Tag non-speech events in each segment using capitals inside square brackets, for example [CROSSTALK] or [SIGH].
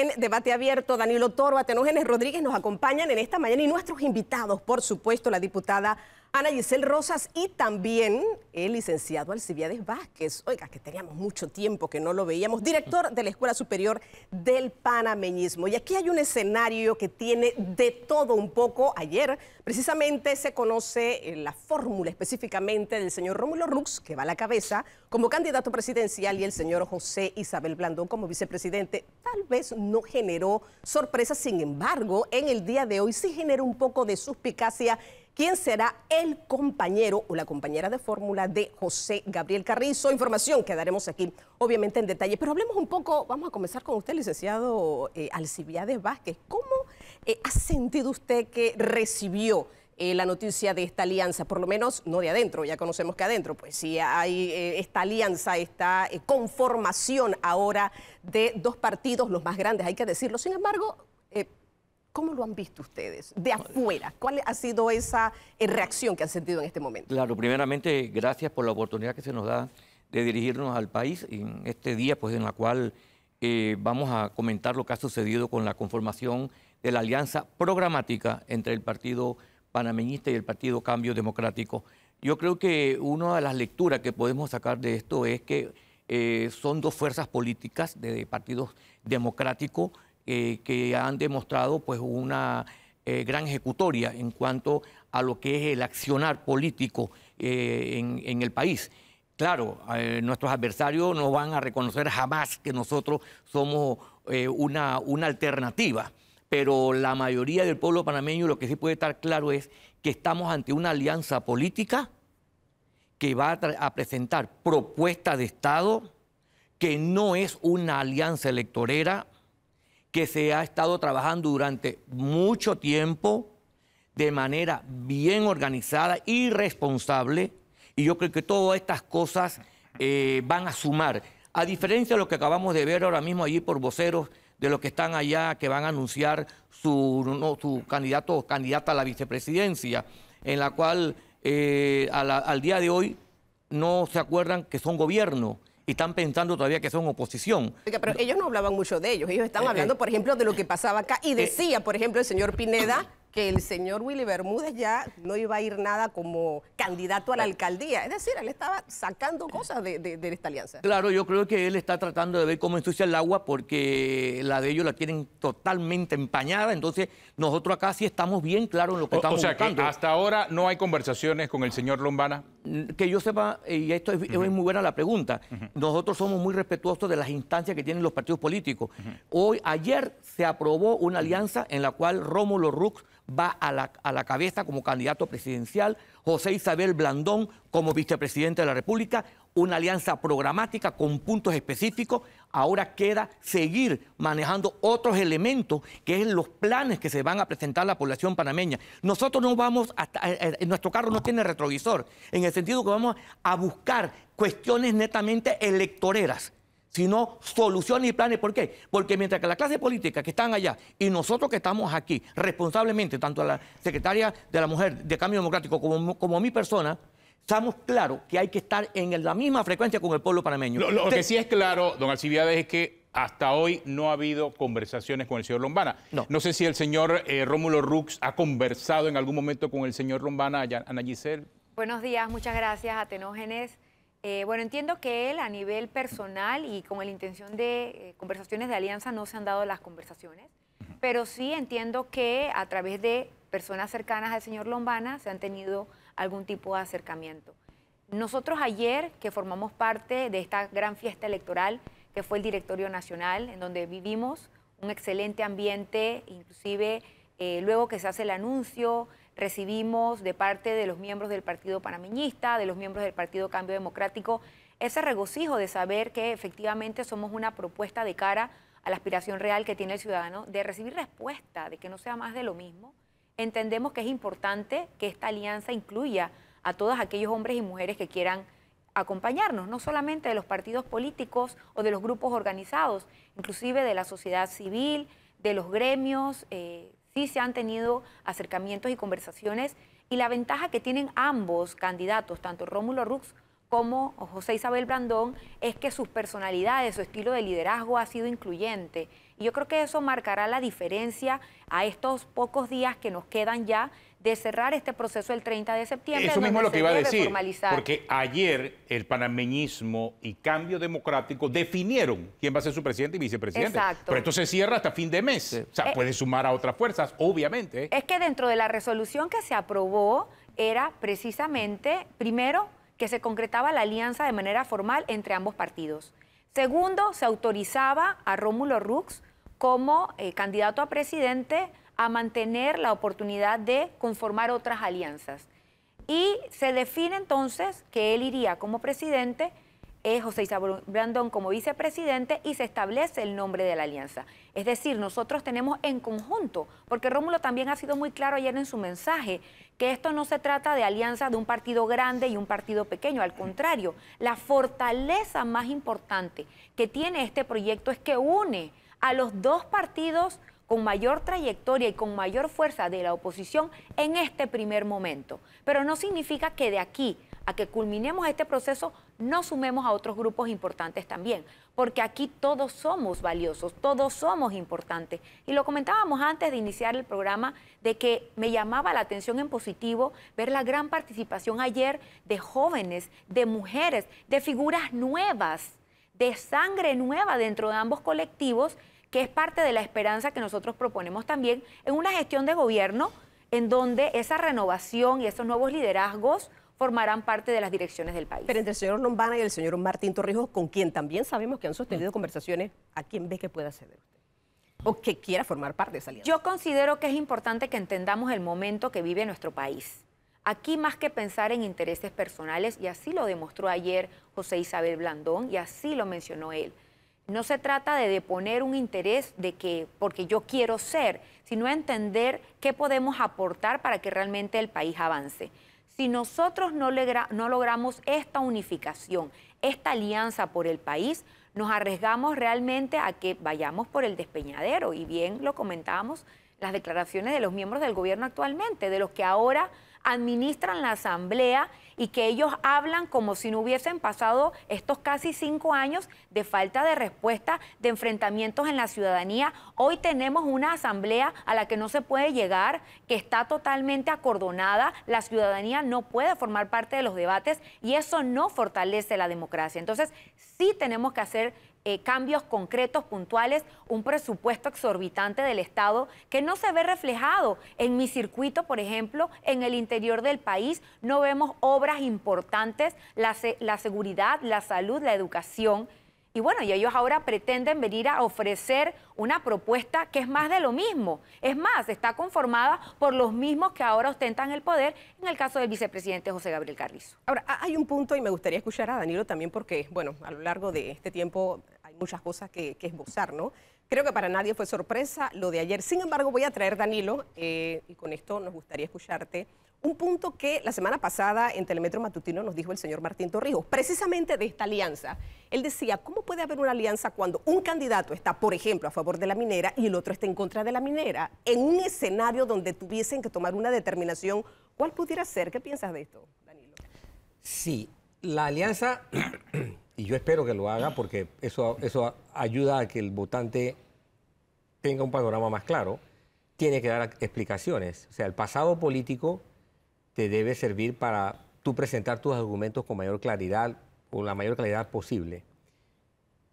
en debate abierto. Danilo Toro, Atenógenes Rodríguez nos acompañan en esta mañana y nuestros invitados, por supuesto, la diputada Ana Giselle Rosas y también el licenciado Alcibiades Vázquez. Oiga, que teníamos mucho tiempo que no lo veíamos, director de la Escuela Superior del Panameñismo. Y aquí hay un escenario que tiene de todo un poco. Ayer precisamente se conoce eh, la fórmula específicamente del señor Rómulo Rux, que va a la cabeza, como candidato presidencial y el señor José Isabel Blandón como vicepresidente. Tal vez no generó sorpresa, sin embargo, en el día de hoy sí generó un poco de suspicacia quién será el compañero o la compañera de fórmula de José Gabriel Carrizo. Información que daremos aquí, obviamente, en detalle. Pero hablemos un poco, vamos a comenzar con usted, licenciado eh, Alcibiades Vázquez. ¿Cómo eh, ha sentido usted que recibió eh, la noticia de esta alianza, por lo menos no de adentro, ya conocemos que adentro, pues sí hay esta alianza, esta conformación ahora de dos partidos, los más grandes, hay que decirlo. Sin embargo, ¿Cómo lo han visto ustedes de afuera? ¿Cuál ha sido esa eh, reacción que han sentido en este momento? Claro, primeramente, gracias por la oportunidad que se nos da de dirigirnos al país en este día, pues en la cual eh, vamos a comentar lo que ha sucedido con la conformación de la alianza programática entre el Partido Panameñista y el Partido Cambio Democrático. Yo creo que una de las lecturas que podemos sacar de esto es que eh, son dos fuerzas políticas de, de partidos democráticos eh, que han demostrado pues, una eh, gran ejecutoria en cuanto a lo que es el accionar político eh, en, el país. Claro, nuestros adversarios no van a reconocer jamás que nosotros somos una, una alternativa, pero la mayoría del pueblo panameño lo que sí puede estar claro es que estamos ante una alianza política que va a, a presentar propuestas de Estado, que no es una alianza electorera, que se ha estado trabajando durante mucho tiempo de manera bien organizada y responsable. Y yo creo que todas estas cosas eh, van a sumar. A diferencia de lo que acabamos de ver ahora mismo allí por voceros de los que están allá, que van a anunciar su, candidato o candidata a la vicepresidencia, en la cual eh, al día de hoy no se acuerdan que son gobierno y están pensando todavía que son oposición. pero ellos no hablaban mucho de ellos, ellos están eh, eh. hablando, por ejemplo, de lo que pasaba acá y eh. decía, por ejemplo, el señor Pineda que el señor Willy Bermúdez ya no iba a ir nada como candidato a la alcaldía. Es decir, él estaba sacando cosas de, esta alianza. Claro, yo creo que él está tratando de ver cómo ensucia el agua porque la de ellos la tienen totalmente empañada. Entonces, nosotros acá sí estamos bien claros en lo que estamos haciendo. O sea, que hasta ahora no hay conversaciones con el señor Lombana. Mm, que yo sepa, eh, y esto es, muy buena la pregunta, nosotros somos muy respetuosos de las instancias que tienen los partidos políticos. Hoy, ayer se aprobó una alianza en la cual Rómulo Rux va a la, a la cabeza como candidato presidencial, José Isabel Blandón como vicepresidente de la República, una alianza programática con puntos específicos. Ahora queda seguir manejando otros elementos, que es los planes que se van a presentar a la población panameña. Nosotros no vamos, hasta, eh, eh, nuestro carro no tiene retrovisor, en el sentido que vamos a buscar cuestiones netamente electoreras sino soluciones y planes. ¿Por qué? Porque mientras que la clase política que están allá y nosotros que estamos aquí, responsablemente, tanto a la secretaria de la Mujer de Cambio Democrático como, como mi persona, estamos claros que hay que estar en la misma frecuencia con el pueblo panameño. Lo, que sí es claro, don Alcibiades, es que hasta hoy no ha habido conversaciones con el señor Lombana. No, sé si el señor eh, Rómulo Rux ha conversado en algún momento con el señor Lombana, Ana Giselle. Buenos días, muchas gracias, Atenógenes. Eh, bueno, entiendo que él a nivel personal y con la intención de eh, conversaciones de alianza no se han dado las conversaciones, pero sí entiendo que a través de personas cercanas al señor Lombana se han tenido algún tipo de acercamiento. Nosotros ayer, que formamos parte de esta gran fiesta electoral, que fue el Directorio Nacional, en donde vivimos un excelente ambiente, inclusive eh, luego que se hace el anuncio, recibimos de parte de los miembros del Partido Panameñista, de los miembros del Partido Cambio Democrático, ese regocijo de saber que efectivamente somos una propuesta de cara a la aspiración real que tiene el ciudadano, de recibir respuesta, de que no sea más de lo mismo. Entendemos que es importante que esta alianza incluya a todos aquellos hombres y mujeres que quieran acompañarnos, no solamente de los partidos políticos o de los grupos organizados, inclusive de la sociedad civil, de los gremios, eh, sí se han tenido acercamientos y conversaciones y la ventaja que tienen ambos candidatos, tanto Rómulo Rux como José Isabel Brandón, es que sus personalidades, su estilo de liderazgo ha sido incluyente. Y yo creo que eso marcará la diferencia a estos pocos días que nos quedan ya de cerrar este proceso el 30 de septiembre. Eso mismo es lo que iba a decir, porque ayer el panameñismo y Cambio Democrático definieron quién va a ser su presidente y vicepresidente. Exacto. Pero esto se cierra hasta fin de mes. O sea, eh, puede sumar a otras fuerzas, obviamente. Es que dentro de la resolución que se aprobó era precisamente, primero, que se concretaba la alianza de manera formal entre ambos partidos. Segundo, se autorizaba a Rómulo Rux como eh, candidato a presidente a mantener la oportunidad de conformar otras alianzas. Y se define entonces que él iría como presidente, eh, José Isabel Brandón como vicepresidente y se establece el nombre de la alianza. Es decir, nosotros tenemos en conjunto, porque Rómulo también ha sido muy claro ayer en su mensaje, que esto no se trata de alianza de un partido grande y un partido pequeño, al contrario, la fortaleza más importante que tiene este proyecto es que une a los dos partidos con mayor trayectoria y con mayor fuerza de la oposición en este primer momento. Pero no significa que de aquí a que culminemos este proceso no sumemos a otros grupos importantes también, porque aquí todos somos valiosos, todos somos importantes. Y lo comentábamos antes de iniciar el programa, de que me llamaba la atención en positivo ver la gran participación ayer de jóvenes, de mujeres, de figuras nuevas, de sangre nueva dentro de ambos colectivos que es parte de la esperanza que nosotros proponemos también en una gestión de gobierno en donde esa renovación y esos nuevos liderazgos formarán parte de las direcciones del país. Pero entre el señor Lombana y el señor Martín Torrijos, con quien también sabemos que han sostenido mm. conversaciones, ¿a quién ve que pueda ceder usted? ¿O que quiera formar parte de esa alianza? Yo considero que es importante que entendamos el momento que vive nuestro país. Aquí más que pensar en intereses personales, y así lo demostró ayer José Isabel Blandón, y así lo mencionó él, no se trata de deponer un interés de que porque yo quiero ser, sino entender qué podemos aportar para que realmente el país avance. Si nosotros no, no, logramos esta unificación, esta alianza por el país, nos arriesgamos realmente a que vayamos por el despeñadero. Y bien lo comentábamos las declaraciones de los miembros del gobierno actualmente, de los que ahora administran la Asamblea y que ellos hablan como si no hubiesen pasado estos casi cinco años de falta de respuesta, de enfrentamientos en la ciudadanía. Hoy tenemos una asamblea a la que no se puede llegar, que está totalmente acordonada, la ciudadanía no puede formar parte de los debates y eso no fortalece la democracia. Entonces, sí tenemos que hacer eh, cambios concretos, puntuales, un presupuesto exorbitante del Estado que no se ve reflejado. En mi circuito, por ejemplo, en el interior del país, no vemos obras importantes, la, la seguridad, la salud, la educación. Y bueno, y ellos ahora pretenden venir a ofrecer una propuesta que es más de lo mismo. Es más, está conformada por los mismos que ahora ostentan el poder en el caso del vicepresidente José Gabriel Carrizo. Ahora, hay un punto y me gustaría escuchar a Danilo también porque, bueno, a lo largo de este tiempo hay muchas cosas que, que esbozar, ¿no? Creo que para nadie fue sorpresa lo de ayer. Sin embargo, voy a traer, Danilo, eh, y con esto nos gustaría escucharte, un punto que la semana pasada en Telemetro Matutino nos dijo el señor Martín Torrijos, precisamente de esta alianza. Él decía, ¿cómo puede haber una alianza cuando un candidato está, por ejemplo, a favor de la minera y el otro está en contra de la minera? En un escenario donde tuviesen que tomar una determinación, ¿cuál pudiera ser? ¿Qué piensas de esto, Danilo? Sí, la alianza y yo espero que lo haga porque eso, eso ayuda a que el votante tenga un panorama más claro, tiene que dar explicaciones. O sea, el pasado político te debe servir para tú presentar tus argumentos con mayor claridad, con la mayor claridad posible.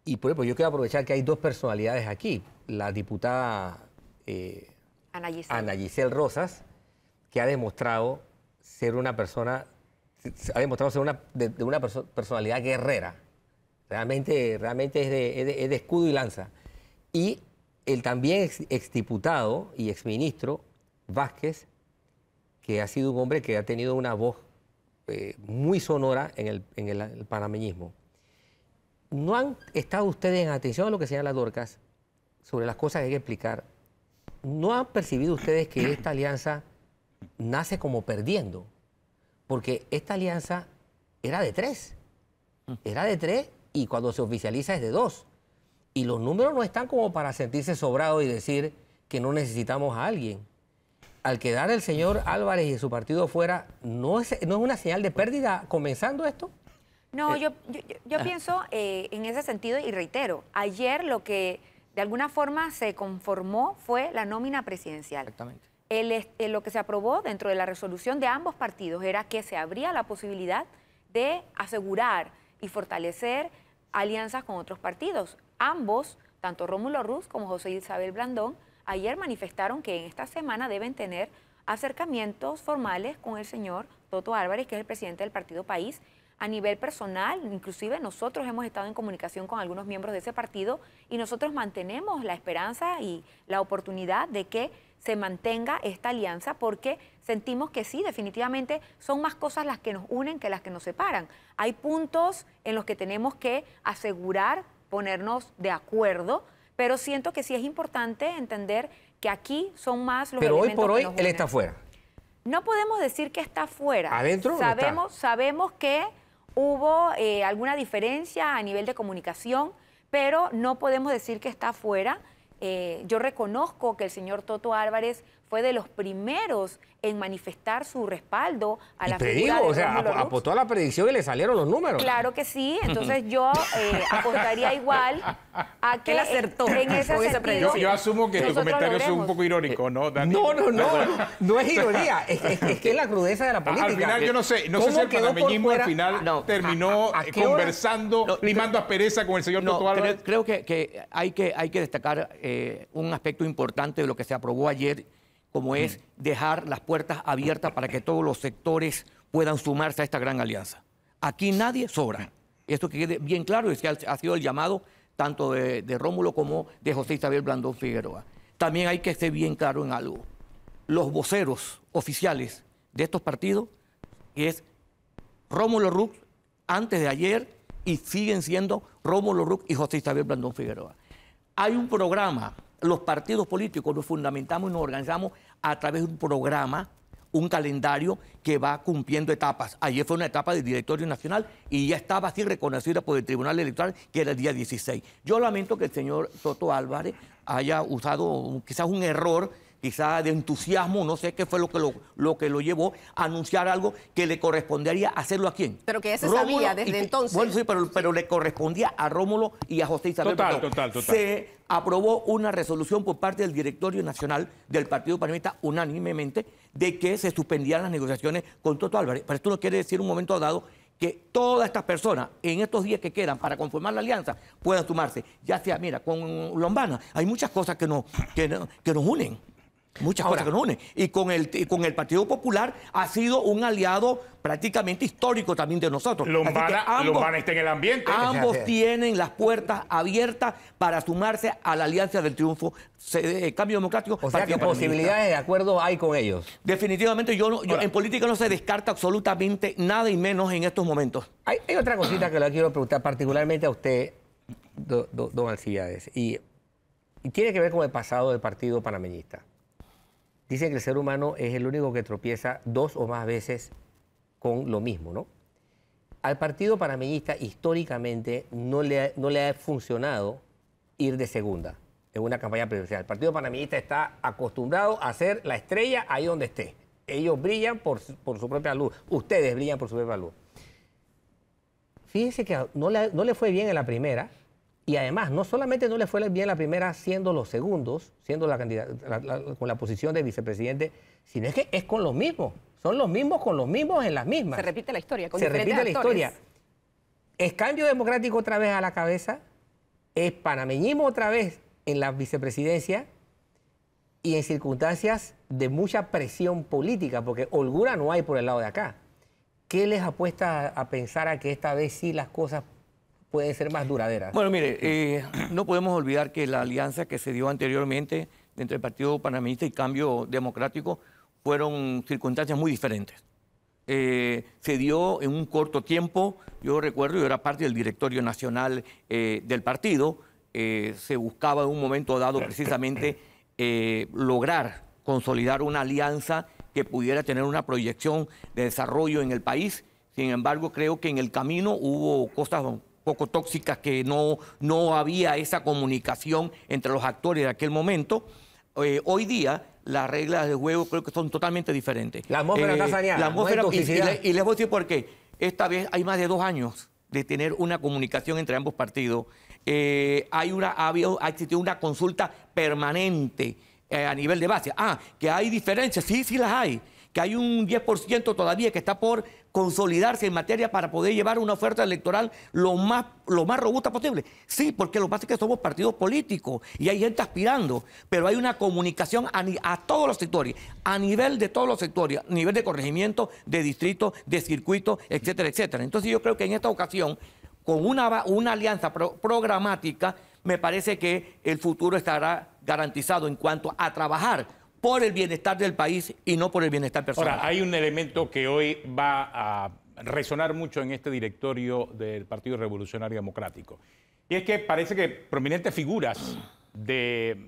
Y por ejemplo, yo quiero aprovechar que hay dos personalidades aquí. La diputada eh, Ana, Giselle. Rosas, que ha demostrado ser una persona, ha demostrado ser una, de, una personalidad guerrera. Realmente, realmente es de, escudo y lanza. Y el también ex, exdiputado y exministro Vázquez, que ha sido un hombre que ha tenido una voz eh, muy sonora en, el, panameñismo. ¿No han estado ustedes en atención a lo que señala Dorcas sobre las cosas que hay que explicar? ¿No han percibido ustedes que esta alianza nace como perdiendo? Porque esta alianza era de tres. Era de tres y cuando se oficializa es de dos. Y los números no están como para sentirse sobrado y decir que no necesitamos a alguien. Al quedar el señor Álvarez y su partido fuera, ¿no es, no es una señal de pérdida comenzando esto? No, eh, yo, yo, pienso eh, en ese sentido y reitero, ayer lo que de alguna forma se conformó fue la nómina presidencial. Exactamente. Eh, lo que se aprobó dentro de la resolución de ambos partidos era que se abría la posibilidad de asegurar y fortalecer alianzas con otros partidos. Ambos, tanto Rómulo Ruz como José Isabel Blandón, ayer manifestaron que en esta semana deben tener acercamientos formales con el señor Toto Álvarez, que es el presidente del Partido País. A nivel personal, inclusive nosotros hemos estado en comunicación con algunos miembros de ese partido y nosotros mantenemos la esperanza y la oportunidad de que se mantenga esta alianza porque sentimos que sí, definitivamente son más cosas las que nos unen que las que nos separan. Hay puntos en los que tenemos que asegurar ponernos de acuerdo, pero siento que sí es importante entender que aquí son más los Pero hoy por hoy él está fuera. No podemos decir que está fuera. Adentro. Sabemos, sabemos que hubo eh, alguna diferencia a nivel de comunicación, pero no podemos decir que está fuera. Eh, yo reconozco que el señor Toto Álvarez fue de los primeros en manifestar su respaldo a la te digo, o sea, apostó a la predicción y le salieron los números. Claro que sí, [LAUGHS] entonces yo eh, apostaría igual a [LAUGHS] que él acertó en esa sentido, yo, yo, asumo que tu comentario es un poco irónico, ¿no, eh, Dani? No, no, no, no es ironía, es, que es la crudeza de la [LAUGHS] política. Al final yo no sé, no sé si el panameñismo al final terminó a eh, conversando, limando aspereza con el señor no, Creo, creo que, hay que hay que destacar un aspecto importante de lo que se aprobó ayer como es dejar las puertas abiertas para que todos los sectores puedan sumarse a esta gran alianza. Aquí nadie sobra. Esto que quede bien claro es que ha sido el llamado tanto de, Rómulo como de José Isabel Blandón Figueroa. También hay que ser bien claro en algo. Los voceros oficiales de estos partidos es Rómulo Rux antes de ayer y siguen siendo Rómulo Rux y José Isabel Blandón Figueroa. Hay un programa los partidos políticos nos fundamentamos y nos organizamos a través de un programa, un calendario que va cumpliendo etapas. Ayer fue una etapa del directorio nacional y ya estaba así reconocida por el Tribunal Electoral, que era el día 16. Yo lamento que el señor Toto Álvarez haya usado quizás un error quizá de entusiasmo, no sé qué fue lo que lo, que lo llevó a anunciar algo que le correspondería hacerlo a quién. Pero que ese sabía desde entonces. Bueno, sí, pero, le correspondía a Rómulo y a José Isabel. Total, total, total. Se aprobó una resolución por parte del Directorio Nacional del Partido Panamista unánimemente de que se suspendían las negociaciones con Toto Álvarez. Pero esto no quiere decir un momento dado que todas estas personas en estos días que quedan para conformar la alianza puedan sumarse, ya sea, mira, con Lombana, hay muchas cosas que nos, que, que nos unen. Muchas cosas que nos Y con, el, con el Partido Popular ha sido un aliado prácticamente histórico también de nosotros. Lombana, está en el ambiente. Ambos tienen las puertas abiertas para sumarse a la alianza del triunfo eh, Cambio Democrático. O sea, qué posibilidades de acuerdo hay con ellos. Definitivamente, yo, en política no se descarta absolutamente nada y menos en estos momentos. Hay, otra cosita que le quiero preguntar particularmente a usted, don Alcibiades, y, y tiene que ver con el pasado del Partido Panameñista. Dicen que el ser humano es el único que tropieza dos o más veces con lo mismo, ¿no? Al partido panameñista históricamente no le, ha, no le ha funcionado ir de segunda en una campaña presidencial. El partido panameñista está acostumbrado a ser la estrella ahí donde esté. Ellos brillan por, su propia luz. Ustedes brillan por su propia luz. Fíjense que no le, no le fue bien en la primera y además, no solamente no le fue bien la primera siendo los segundos, siendo la, candidata, con la posición de vicepresidente, sino es que es con los mismos. Son los mismos con los mismos en las mismas. Se repite la historia. Se repite la historia. Es cambio democrático otra vez a la cabeza, es panameñismo otra vez en la vicepresidencia y en circunstancias de mucha presión política, porque holgura no hay por el lado de acá. ¿Qué les apuesta a pensar a que esta vez sí las cosas puede ser más duradera. Bueno, mire, eh, [CLEARS THROAT] no podemos olvidar que la alianza que se dio anteriormente entre el Partido Panameñista y Cambio Democrático fueron circunstancias muy diferentes. Eh, se dio en un corto tiempo, yo recuerdo, yo era parte del directorio nacional eh, del partido, se buscaba en un momento dado precisamente lograr consolidar una alianza que pudiera tener una proyección de desarrollo en el país. Sin embargo, creo que en el camino hubo cosas poco tóxicas, que no, no había esa comunicación entre los actores de aquel momento. Eh, hoy día las reglas de juego creo que son totalmente diferentes. La atmósfera está eh, saneada. y, y, les voy a decir por qué. Esta vez hay más de dos años de tener una comunicación entre ambos partidos. Eh, hay una, ha, habido, ha existido una consulta permanente a nivel de base. Ah, que hay diferencias, sí, sí las hay que hay un 10% todavía que está por consolidarse en materia para poder llevar una oferta electoral lo más, lo más robusta posible. Sí, porque lo que pasa es que somos partidos políticos y hay gente aspirando, pero hay una comunicación a, todos los sectores, a nivel de todos los sectores, a nivel de corregimiento, de distrito, de circuito, etcétera, etcétera. Entonces yo creo que en esta ocasión, con una, una alianza programática, me parece que el futuro estará garantizado en cuanto a trabajar por el bienestar del país y no por el bienestar personal. Ahora, hay un elemento que hoy va a resonar mucho en este directorio del Partido Revolucionario Democrático. Y es que parece que prominentes figuras de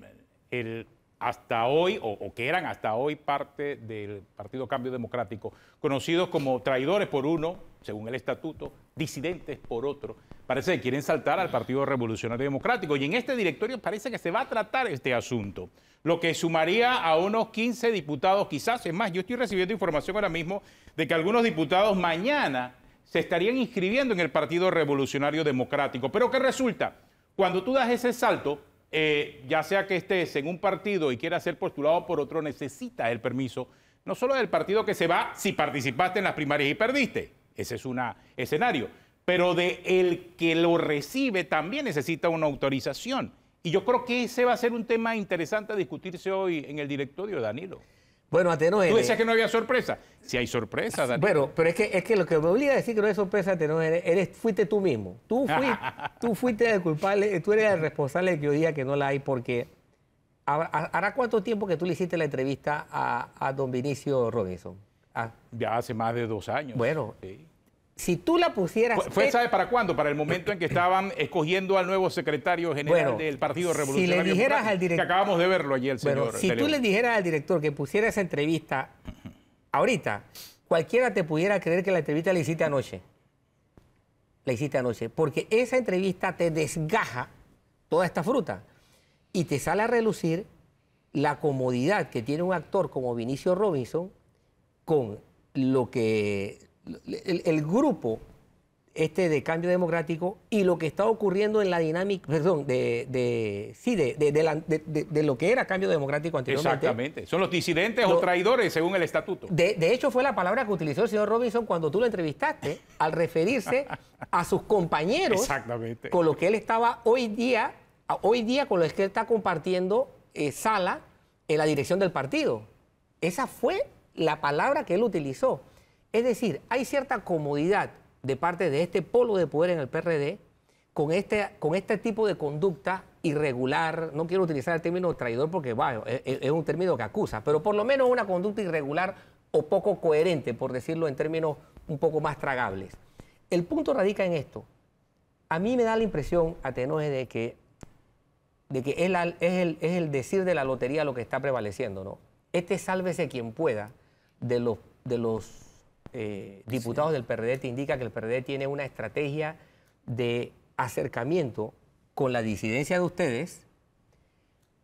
el hasta hoy, o, o, que eran hasta hoy parte del Partido Cambio Democrático, conocidos como traidores por uno, según el estatuto, disidentes por otro, parece que quieren saltar al Partido Revolucionario Democrático. Y en este directorio parece que se va a tratar este asunto lo que sumaría a unos 15 diputados quizás. Es más, yo estoy recibiendo información ahora mismo de que algunos diputados mañana se estarían inscribiendo en el Partido Revolucionario Democrático. Pero ¿qué resulta? Cuando tú das ese salto, eh, ya sea que estés en un partido y quieras ser postulado por otro, necesitas el permiso, no solo del partido que se va, si participaste en las primarias y perdiste, ese es un escenario, pero de el que lo recibe también necesita una autorización. Y yo creo que ese va a ser un tema interesante a discutirse hoy en el directorio, Danilo. Bueno, Ateneo Tú eh, decías que no había sorpresa. Si hay sorpresa, Danilo. Bueno, pero es que, es que lo que me obliga a decir que no hay sorpresa, Ateno eres, fuiste tú mismo. Tú, [LAUGHS] tú fuiste el culpable, tú eres el responsable de que hoy día que no la hay porque... ¿Hará cuánto tiempo que tú le hiciste la entrevista a, don Vinicio Robinson? Ah. Ya hace más de dos años. Bueno, si tú la pusieras... ¿Fue, sabe para cuándo? Para el momento en que estaban escogiendo al nuevo secretario general del Partido Revolucionario. Si acabamos de verlo ayer el señor. si tú le dijeras al director que pusiera esa entrevista ahorita, cualquiera te pudiera creer que la entrevista la hiciste anoche. La hiciste anoche. Porque esa entrevista te desgaja toda esta fruta y te sale a relucir la comodidad que tiene un actor como Vinicio Robinson con lo que el, grupo este de cambio democrático y lo que está ocurriendo en la dinámica, perdón, de, de de, lo que era cambio democrático anteriormente. Exactamente. Son los disidentes o traidores según el estatuto. De, hecho, fue la palabra que utilizó el señor Robinson cuando tú lo entrevistaste al referirse a sus compañeros Exactamente. con lo que él estaba hoy día, hoy día con lo que él está compartiendo eh, sala en la dirección del partido. Esa fue la palabra que él utilizó. Es decir, hay cierta comodidad de parte de este polo de poder en el PRD con este, con este tipo de conducta irregular, no quiero utilizar el término traidor porque es, un término que acusa, pero por lo menos una conducta irregular o poco coherente, por decirlo en términos un poco más tragables. El punto radica en esto. A mí me da la impresión, Atenoes de que, de que es, es, el, decir de la lotería lo que está prevaleciendo, ¿no? Este sálvese quien pueda de los, de los eh, diputados del PRD te indica que el PRD tiene una estrategia de acercamiento con la disidencia de ustedes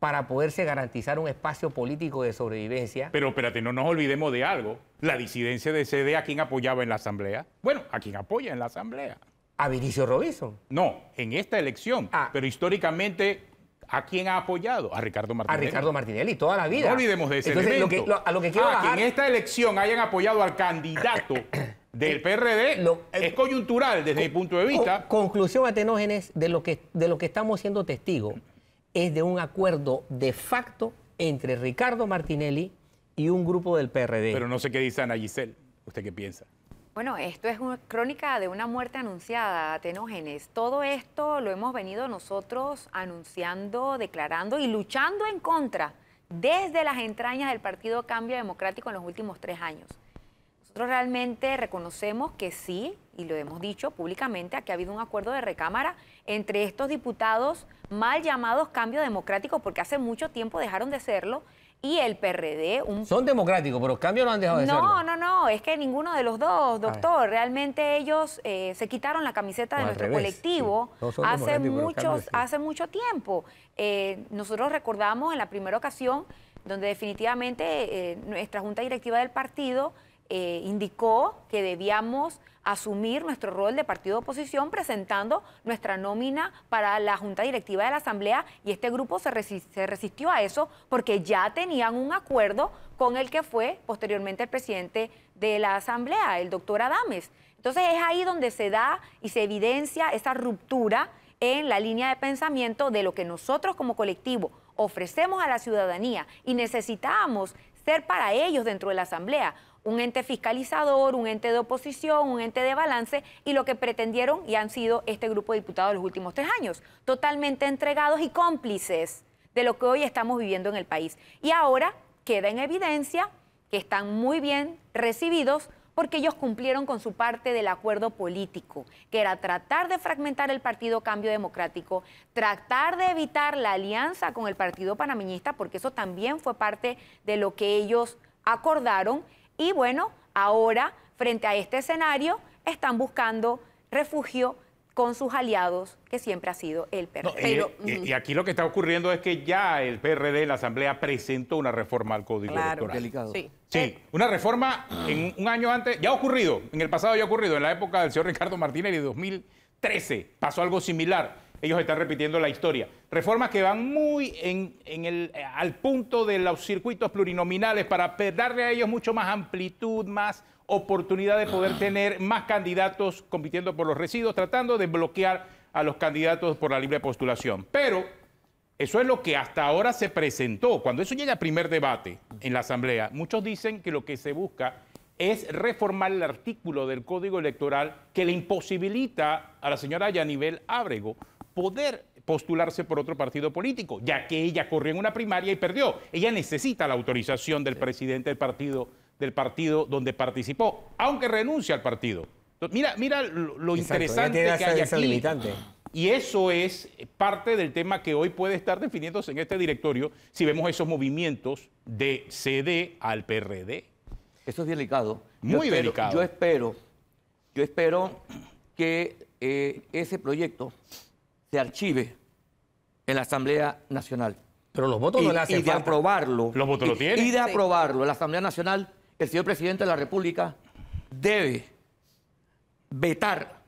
para poderse garantizar un espacio político de sobrevivencia. Pero espérate, no nos olvidemos de algo. La disidencia de CD a quien apoyaba en la Asamblea. Bueno, a quien apoya en la Asamblea. A Vinicio Robinson. No, en esta elección. Ah. Pero históricamente ¿A quién ha apoyado? A Ricardo Martinelli. A Ricardo Martinelli, toda la vida. No olvidemos de ese a lo que quiero ah, que en esta elección hayan apoyado al candidato [COUGHS] del eh, PRD eh, es coyuntural desde mi punto de vista. conclusión, Atenógenes, de lo, que, de lo que estamos siendo testigos es de un acuerdo de facto entre Ricardo Martinelli y un grupo del PRD. Pero no sé qué dice Ana Giselle. ¿Usted qué piensa? Bueno, esto es una crónica de una muerte anunciada, Atenógenes. Todo esto lo hemos venido nosotros anunciando, declarando y luchando en contra desde las entrañas del Partido Cambio Democrático en los últimos tres años. Nosotros realmente reconocemos que sí, y lo hemos dicho públicamente, aquí ha habido un acuerdo de recámara entre estos diputados mal llamados Cambio Democrático, porque hace mucho tiempo dejaron de serlo, y el PRD. Un... Son democráticos, pero los cambios no han dejado de ser. No, no, no, es que ninguno de los dos, ah, doctor. Realmente ellos eh, se quitaron la camiseta de nuestro colectivo hace, muchos, hace mucho tiempo. Eh, nosotros recordamos en la primera ocasión donde definitivamente eh, nuestra junta directiva del partido indicó que debíamos asumir nuestro rol de partido de oposición presentando nuestra nómina para la Junta Directiva de la Asamblea y este grupo se, resistió a eso porque ya tenían un acuerdo con el que fue posteriormente el presidente de la Asamblea, el doctor Adames. Entonces es ahí donde se da y se evidencia esa ruptura en la línea de pensamiento de lo que nosotros como colectivo ofrecemos a la ciudadanía y necesitamos ser para ellos dentro de la Asamblea, un ente fiscalizador, un ente de oposición, un ente de balance y lo que pretendieron y han sido este grupo de diputados los últimos tres años, totalmente entregados y cómplices de lo que hoy estamos viviendo en el país. Y ahora queda en evidencia que están muy bien recibidos porque ellos cumplieron con su parte del acuerdo político, que era tratar de fragmentar el Partido Cambio Democrático, tratar de evitar la alianza con el Partido Panameñista, porque eso también fue parte de lo que ellos acordaron y bueno, ahora, frente a este escenario, están buscando refugio con sus aliados, que siempre ha sido el PRD. Eh, mm. y, aquí lo que está ocurriendo es que ya el PRD, la Asamblea, presentó una reforma al Código claro, Electoral. Delicado. Sí. Eh. una reforma en un año antes, ya ha ocurrido, en el pasado ya ha ocurrido, en la época del señor Ricardo Martínez de 2013, pasó algo similar ellos están repitiendo la historia. Reformas que van muy en, el, eh, al punto de los circuitos plurinominales para darle a ellos mucho más amplitud, más oportunidad de poder ah. tener más candidatos compitiendo por los residuos, tratando de bloquear a los candidatos por la libre postulación. Pero eso es lo que hasta ahora se presentó. Cuando eso llega al primer debate en la Asamblea, muchos dicen que lo que se busca es reformar el artículo del Código Electoral que le imposibilita a la señora Yanivel Ábrego poder postularse por otro partido político, ya que ella corrió en una primaria y perdió. Ella necesita la autorización del presidente del partido, del partido donde participó, aunque renuncia al partido. Mira, mira lo, interesante que hay aquí. Y eso es parte del tema que hoy puede estar definiéndose en este directorio si vemos esos movimientos de CD al PRD. Eso es delicado. Muy delicado. yo espero, yo espero que eh, ese proyecto se archive en la Asamblea Nacional. Pero los votos no le hacen y de aprobarlo. Los votos y, lo tienen. Y de aprobarlo en la Asamblea Nacional, el señor presidente de la República debe vetar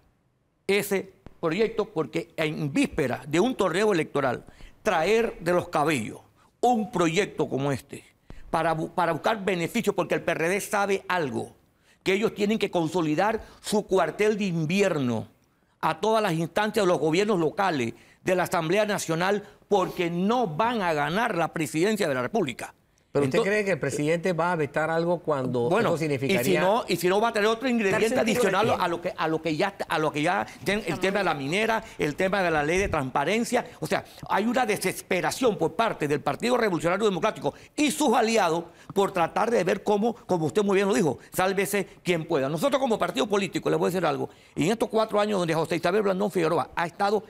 ese proyecto porque en víspera de un torneo electoral, traer de los cabellos un proyecto como este para, para buscar beneficios, porque el PRD sabe algo, que ellos tienen que consolidar su cuartel de invierno a todas las instancias de los gobiernos locales, de la Asamblea Nacional, porque no van a ganar la presidencia de la República. Pero ¿Usted cree que el presidente va a vetar algo cuando bueno, eso significaría? Y si, no, y si no va a tener otro ingrediente adicional a lo que a lo que ya a lo que ya el tema de la minera, el tema de la ley de transparencia, o sea, hay una desesperación por parte del Partido Revolucionario Democrático y sus aliados por tratar de ver cómo, como usted muy bien lo dijo, sálvese quien pueda. Nosotros como partido político, le voy a decir algo, en estos cuatro años donde José Isabel Blandón Figueroa ha estado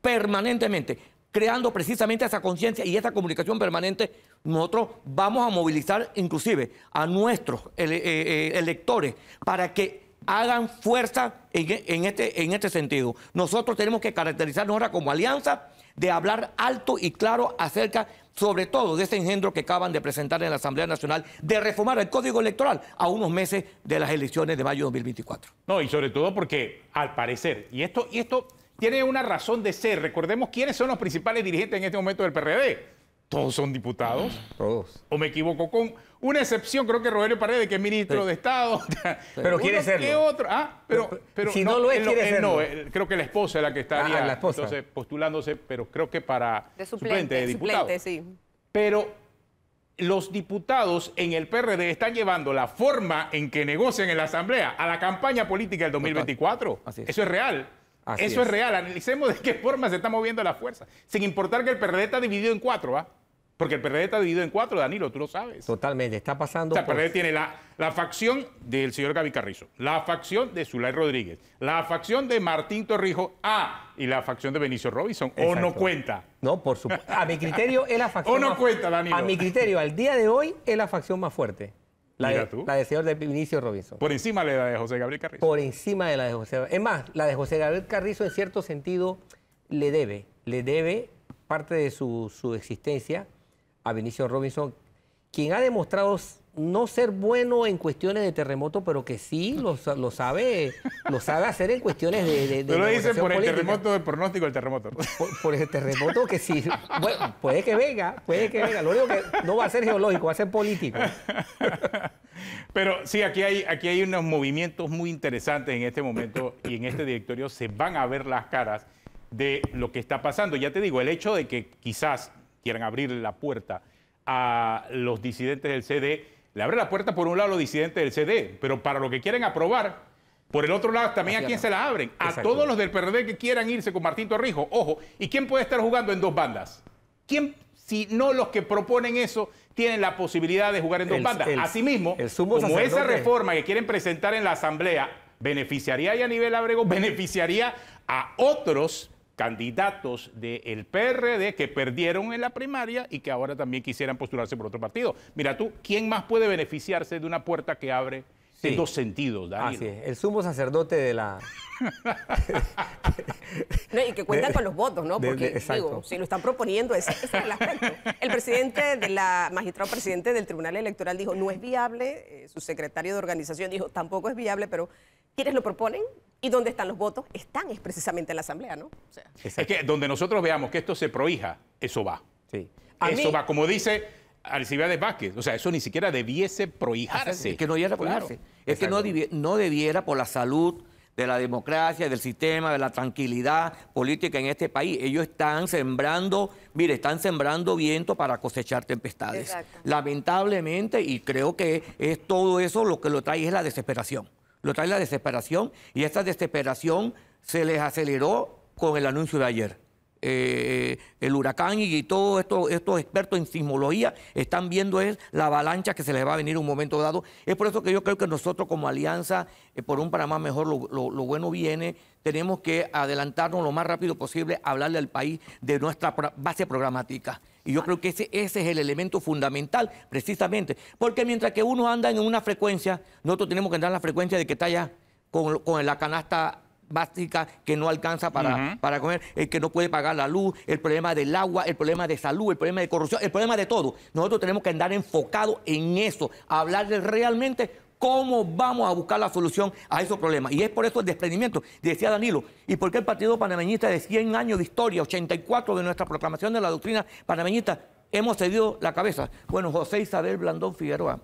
permanentemente creando precisamente esa conciencia y esa comunicación permanente, nosotros vamos a movilizar inclusive a nuestros eh, eh, electores para que hagan fuerza en, este, en este sentido. Nosotros tenemos que caracterizarnos ahora como alianza de hablar alto y claro acerca, sobre todo, de ese engendro que acaban de presentar en la Asamblea Nacional de reformar el Código Electoral a unos meses de las elecciones de mayo de 2024. No, y sobre todo porque, al parecer, y esto, y esto tiene una razón de ser. Recordemos quiénes son los principales dirigentes en este momento del PRD. Todos son diputados. Todos. O me equivoco con una excepción, creo que Rogelio Paredes, que es ministro de Estado. [LAUGHS] Pero quiere serlo. ¿Qué otro. Ah, pero, pero, si no, lo es, no, creo que la esposa es la que ah, estaría ah, la esposa. Entonces, postulándose, pero creo que para suplente, de diputado. sí. Pero los diputados en el PRD están llevando la forma en que negocian en la Asamblea a la campaña política del 2024. Así Eso es real. Eso es. real. Analicemos de qué forma se está moviendo la fuerza. Sin importar que el PRD está dividido en cuatro, ¿va? Porque el PRD está dividido en cuatro, Danilo, tú lo sabes. Totalmente, está pasando. el PRD tiene la, la, facción del señor Gaby Carrizo, la facción de Zulay Rodríguez, la facción de Martín Torrijo A y la facción de Benicio Robinson. O no cuenta. No, por supuesto. A mi criterio es la [LAUGHS] facción. o no cuenta, Danilo. A mi criterio, al día de hoy es la facción más fuerte. La de, señor de Vinicio Robinson. Por encima de la de José Gabriel Carrizo. Por encima de la de José Es más, la de José Gabriel Carrizo en cierto sentido le debe, le debe parte de su, su existencia a Vinicio Robinson, quien ha demostrado no ser bueno en cuestiones de terremoto, pero que sí lo, sabe lo sabe hacer en cuestiones de... de, lo dices por el terremoto, el pronóstico del terremoto. Por, el terremoto que sí. puede que venga, puede que venga. Lo único que no va a ser geológico, va a ser político. Pero sí, aquí hay, aquí hay unos movimientos muy interesantes en este momento y en este directorio se van a ver las caras de lo que está pasando. Ya te digo, el hecho de que quizás quieran abrir la puerta a los disidentes del CD le abre la puerta por un lado a los disidentes del CD, pero para lo que quieren aprobar, por el otro lado también a quién se la abren, a todos los del PRD que quieran irse con Martín Torrijo, ojo, ¿y quién puede estar jugando en dos bandas? ¿Quién, si no los que proponen eso, tienen la posibilidad de jugar en dos bandas? Asimismo, como esa reforma que quieren presentar en la Asamblea beneficiaría a Nivel Abrego, beneficiaría a otros candidatos del PRD que perdieron en la primaria y que ahora también quisieran postularse por otro partido. Mira tú, ¿quién más puede beneficiarse de una puerta que abre en dos sentidos, Daniel. Así ah, es. El sumo sacerdote de la. [LAUGHS] y que cuentan con los votos, ¿no? Porque, digo, si lo están proponiendo, ese, es el aspecto. El presidente de la magistrado presidente del Tribunal Electoral dijo, no es viable. Eh, su secretario de organización dijo, tampoco es viable, pero ¿quiénes lo proponen? ¿Y dónde están los votos? Están es precisamente en la Asamblea, ¿no? O sea, es que donde nosotros veamos que esto se prohija, eso va. Sí. eso va. Como dice de Vázquez. O sea, eso ni siquiera debiese prohijarse. Es que no debiera prohijarse. Es que no debiera, por la salud de la democracia, del sistema, de la tranquilidad política en este país. Ellos están sembrando, mire, están sembrando viento para cosechar tempestades. Lamentablemente, y creo que es todo eso lo que lo trae es la desesperación. Lo trae la desesperación y esta desesperación se les aceleró con el anuncio de ayer. Eh, el huracán y todos estos, expertos en sismología están viendo es la avalancha que se les va a venir en un momento dado. Es por eso que yo creo que nosotros como Alianza eh, por un Panamá Mejor, lo, bueno viene, tenemos que adelantarnos lo más rápido posible, hablarle al país de nuestra base programática. Y yo creo que ese, ese, es el elemento fundamental, precisamente. Porque mientras que uno anda en una frecuencia, nosotros tenemos que andar en la frecuencia de que está allá con, con la canasta básica que no alcanza para, para comer, el que no puede pagar la luz, el problema del agua, el problema de salud, el problema de corrupción, el problema de todo. Nosotros tenemos que andar enfocados en eso, hablarles realmente cómo vamos a buscar la solución a esos problemas. Y es por eso el desprendimiento, decía Danilo, y por qué el Partido Panameñista de 100 años de historia, 84 de nuestra proclamación de la doctrina panameñista, hemos cedido la cabeza. Bueno, José Isabel Blandón Figueroa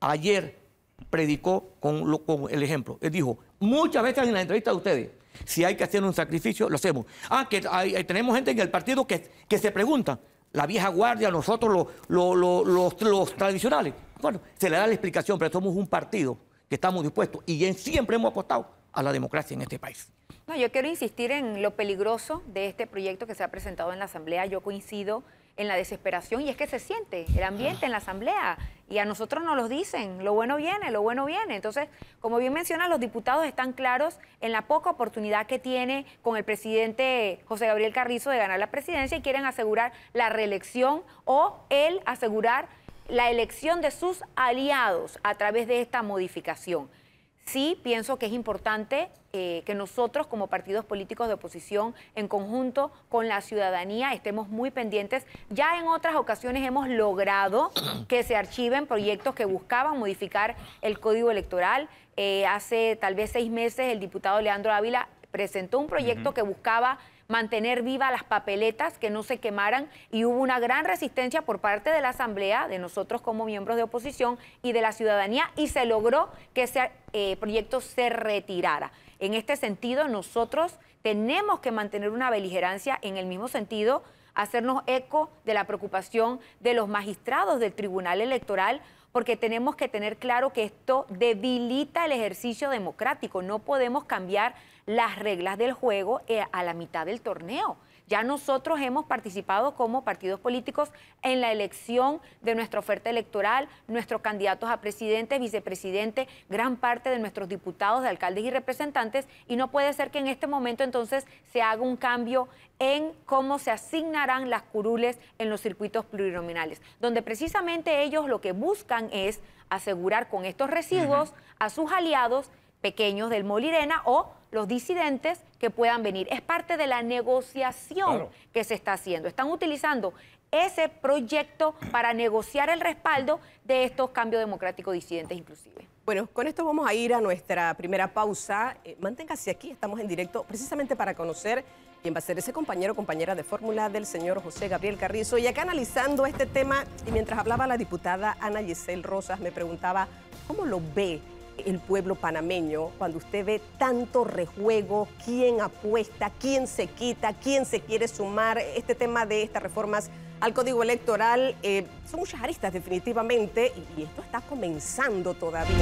ayer predicó con, con el ejemplo. Él dijo, muchas veces en la entrevista de ustedes, si hay que hacer un sacrificio, lo hacemos. Ah, que tenemos gente en el partido que, se pregunta, la vieja guardia, nosotros los, tradicionales. Bueno, se le da la explicación, pero somos un partido que estamos dispuestos y siempre hemos apostado a la democracia en este país. No, yo quiero insistir en lo peligroso de este proyecto que se ha presentado en la Asamblea. Yo coincido en la desesperación y es que se siente el ambiente en la asamblea y a nosotros nos lo dicen, lo bueno viene, lo bueno viene. Entonces, como bien menciona, los diputados están claros en la poca oportunidad que tiene con el presidente José Gabriel Carrizo de ganar la presidencia y quieren asegurar la reelección o él asegurar la elección de sus aliados a través de esta modificación. Sí pienso que es importante eh, que nosotros como partidos políticos de oposición, en conjunto con la ciudadanía, estemos muy pendientes. Ya en otras ocasiones hemos logrado que se archiven proyectos que buscaban modificar el código electoral. Eh, hace tal vez seis meses el diputado Leandro Ávila presentó un proyecto que buscaba mantener vivas las papeletas, que no se quemaran, y hubo una gran resistencia por parte de la Asamblea, de nosotros como miembros de oposición y de la ciudadanía, y se logró que ese eh, proyecto se retirara. En este sentido, nosotros tenemos que mantener una beligerancia en el mismo sentido, hacernos eco de la preocupación de los magistrados del Tribunal Electoral, porque tenemos que tener claro que esto debilita el ejercicio democrático. No podemos cambiar las reglas del juego eh, a la mitad del torneo. Ya nosotros hemos participado como partidos políticos en la elección de nuestra oferta electoral, nuestros candidatos a presidente, vicepresidente, gran parte de nuestros diputados, de alcaldes y representantes, y no puede ser que en este momento entonces se haga un cambio en cómo se asignarán las curules en los circuitos plurinominales, donde precisamente ellos lo que buscan es asegurar con estos residuos a sus aliados pequeños del Molirena o los disidentes que puedan venir. Es parte de la negociación que se está haciendo. Están utilizando ese proyecto para negociar el respaldo de estos cambios democráticos disidentes inclusive. Bueno, con esto vamos a ir a nuestra primera pausa. Eh, manténgase aquí, estamos en directo precisamente para conocer quién va a ser ese compañero compañera de fórmula del señor José Gabriel Carrizo. Y acá analizando este tema, y mientras hablaba la diputada Ana Giselle Rosas, me preguntaba cómo lo ve el pueblo panameño, cuando usted ve tanto rejuego, quién apuesta, quién se quita, quién se quiere sumar, este tema de estas reformas al código electoral, eh, son muchas aristas definitivamente y, y esto está comenzando todavía.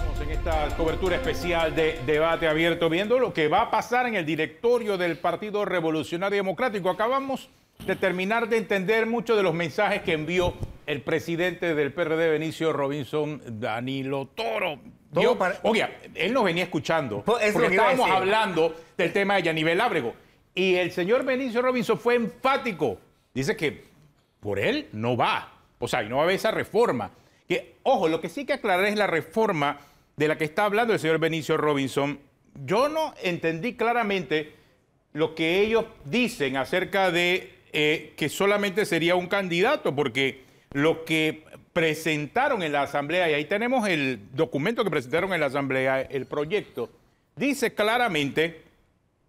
Estamos en esta cobertura especial de debate abierto, viendo lo que va a pasar en el directorio del Partido Revolucionario Democrático. Acabamos de terminar de entender muchos de los mensajes que envió el presidente del PRD, Benicio Robinson Danilo Toro. Oye, él nos venía escuchando, pues, porque estábamos hablando del tema de Yanivel Ábrego. Y el señor Benicio Robinson fue enfático. Dice que por él no va. O sea, y no va a haber esa reforma. Que, ojo, lo que sí que aclarar es la reforma de la que está hablando el señor Benicio Robinson. Yo no entendí claramente lo que ellos dicen acerca de eh, que solamente sería un candidato, porque lo que presentaron en la Asamblea, y ahí tenemos el documento que presentaron en la Asamblea, el proyecto, dice claramente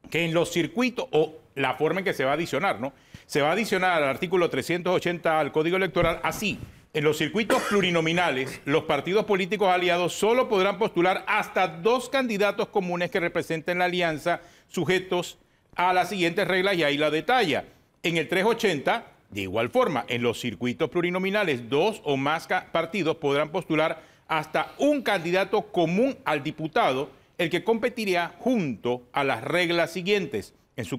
que en los circuitos, o la forma en que se va a adicionar, ¿no? Se va a adicionar al artículo 380 al Código Electoral así. En los circuitos plurinominales, los partidos políticos aliados solo podrán postular hasta dos candidatos comunes que representen la alianza sujetos a las siguientes reglas y ahí la detalla en el 380, de igual forma, en los circuitos plurinominales, dos o más partidos podrán postular hasta un candidato común al diputado, el que competiría junto a las reglas siguientes. En su,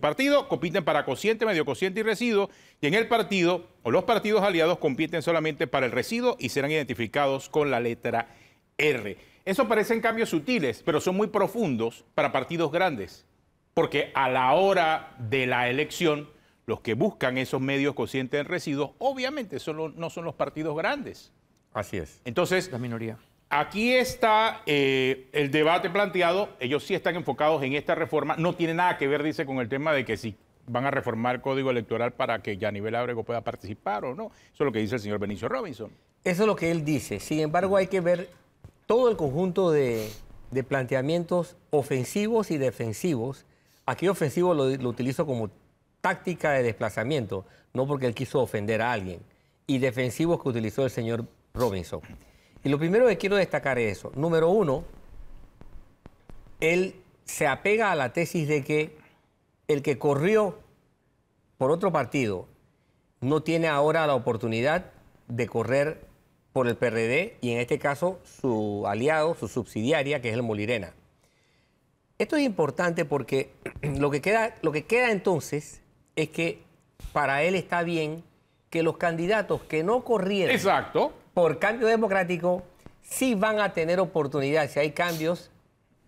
partido compiten para cociente, medio cociente y residuo, y en el partido o los partidos aliados compiten solamente para el residuo y serán identificados con la letra R. Eso parecen cambios sutiles, pero son muy profundos para partidos grandes, porque a la hora de la elección los que buscan esos medios conscientes en residuos, obviamente, solo no son los partidos grandes. Así es. Entonces. La minoría. Aquí está eh, el debate planteado. Ellos sí están enfocados en esta reforma. No tiene nada que ver, dice, con el tema de que si van a reformar el código electoral para que nivel Ábrego pueda participar o no. Eso es lo que dice el señor Benicio Robinson. Eso es lo que él dice. Sin embargo, hay que ver todo el conjunto de, planteamientos ofensivos y defensivos. Aquí ofensivo lo utilizo como táctica de desplazamiento, no porque él quiso ofender a alguien, y defensivos que utilizó el señor Robinson. Y lo primero que quiero destacar es eso. Número uno, él se apega a la tesis de que el que corrió por otro partido no tiene ahora la oportunidad de correr por el PRD y en este caso su aliado, su subsidiaria, que es el Molirena. Esto es importante porque [CLEARS THROAT] lo que queda, lo que queda entonces es que para él está bien que los candidatos que no corrieron por cambio democrático sí van a tener oportunidad, si hay cambios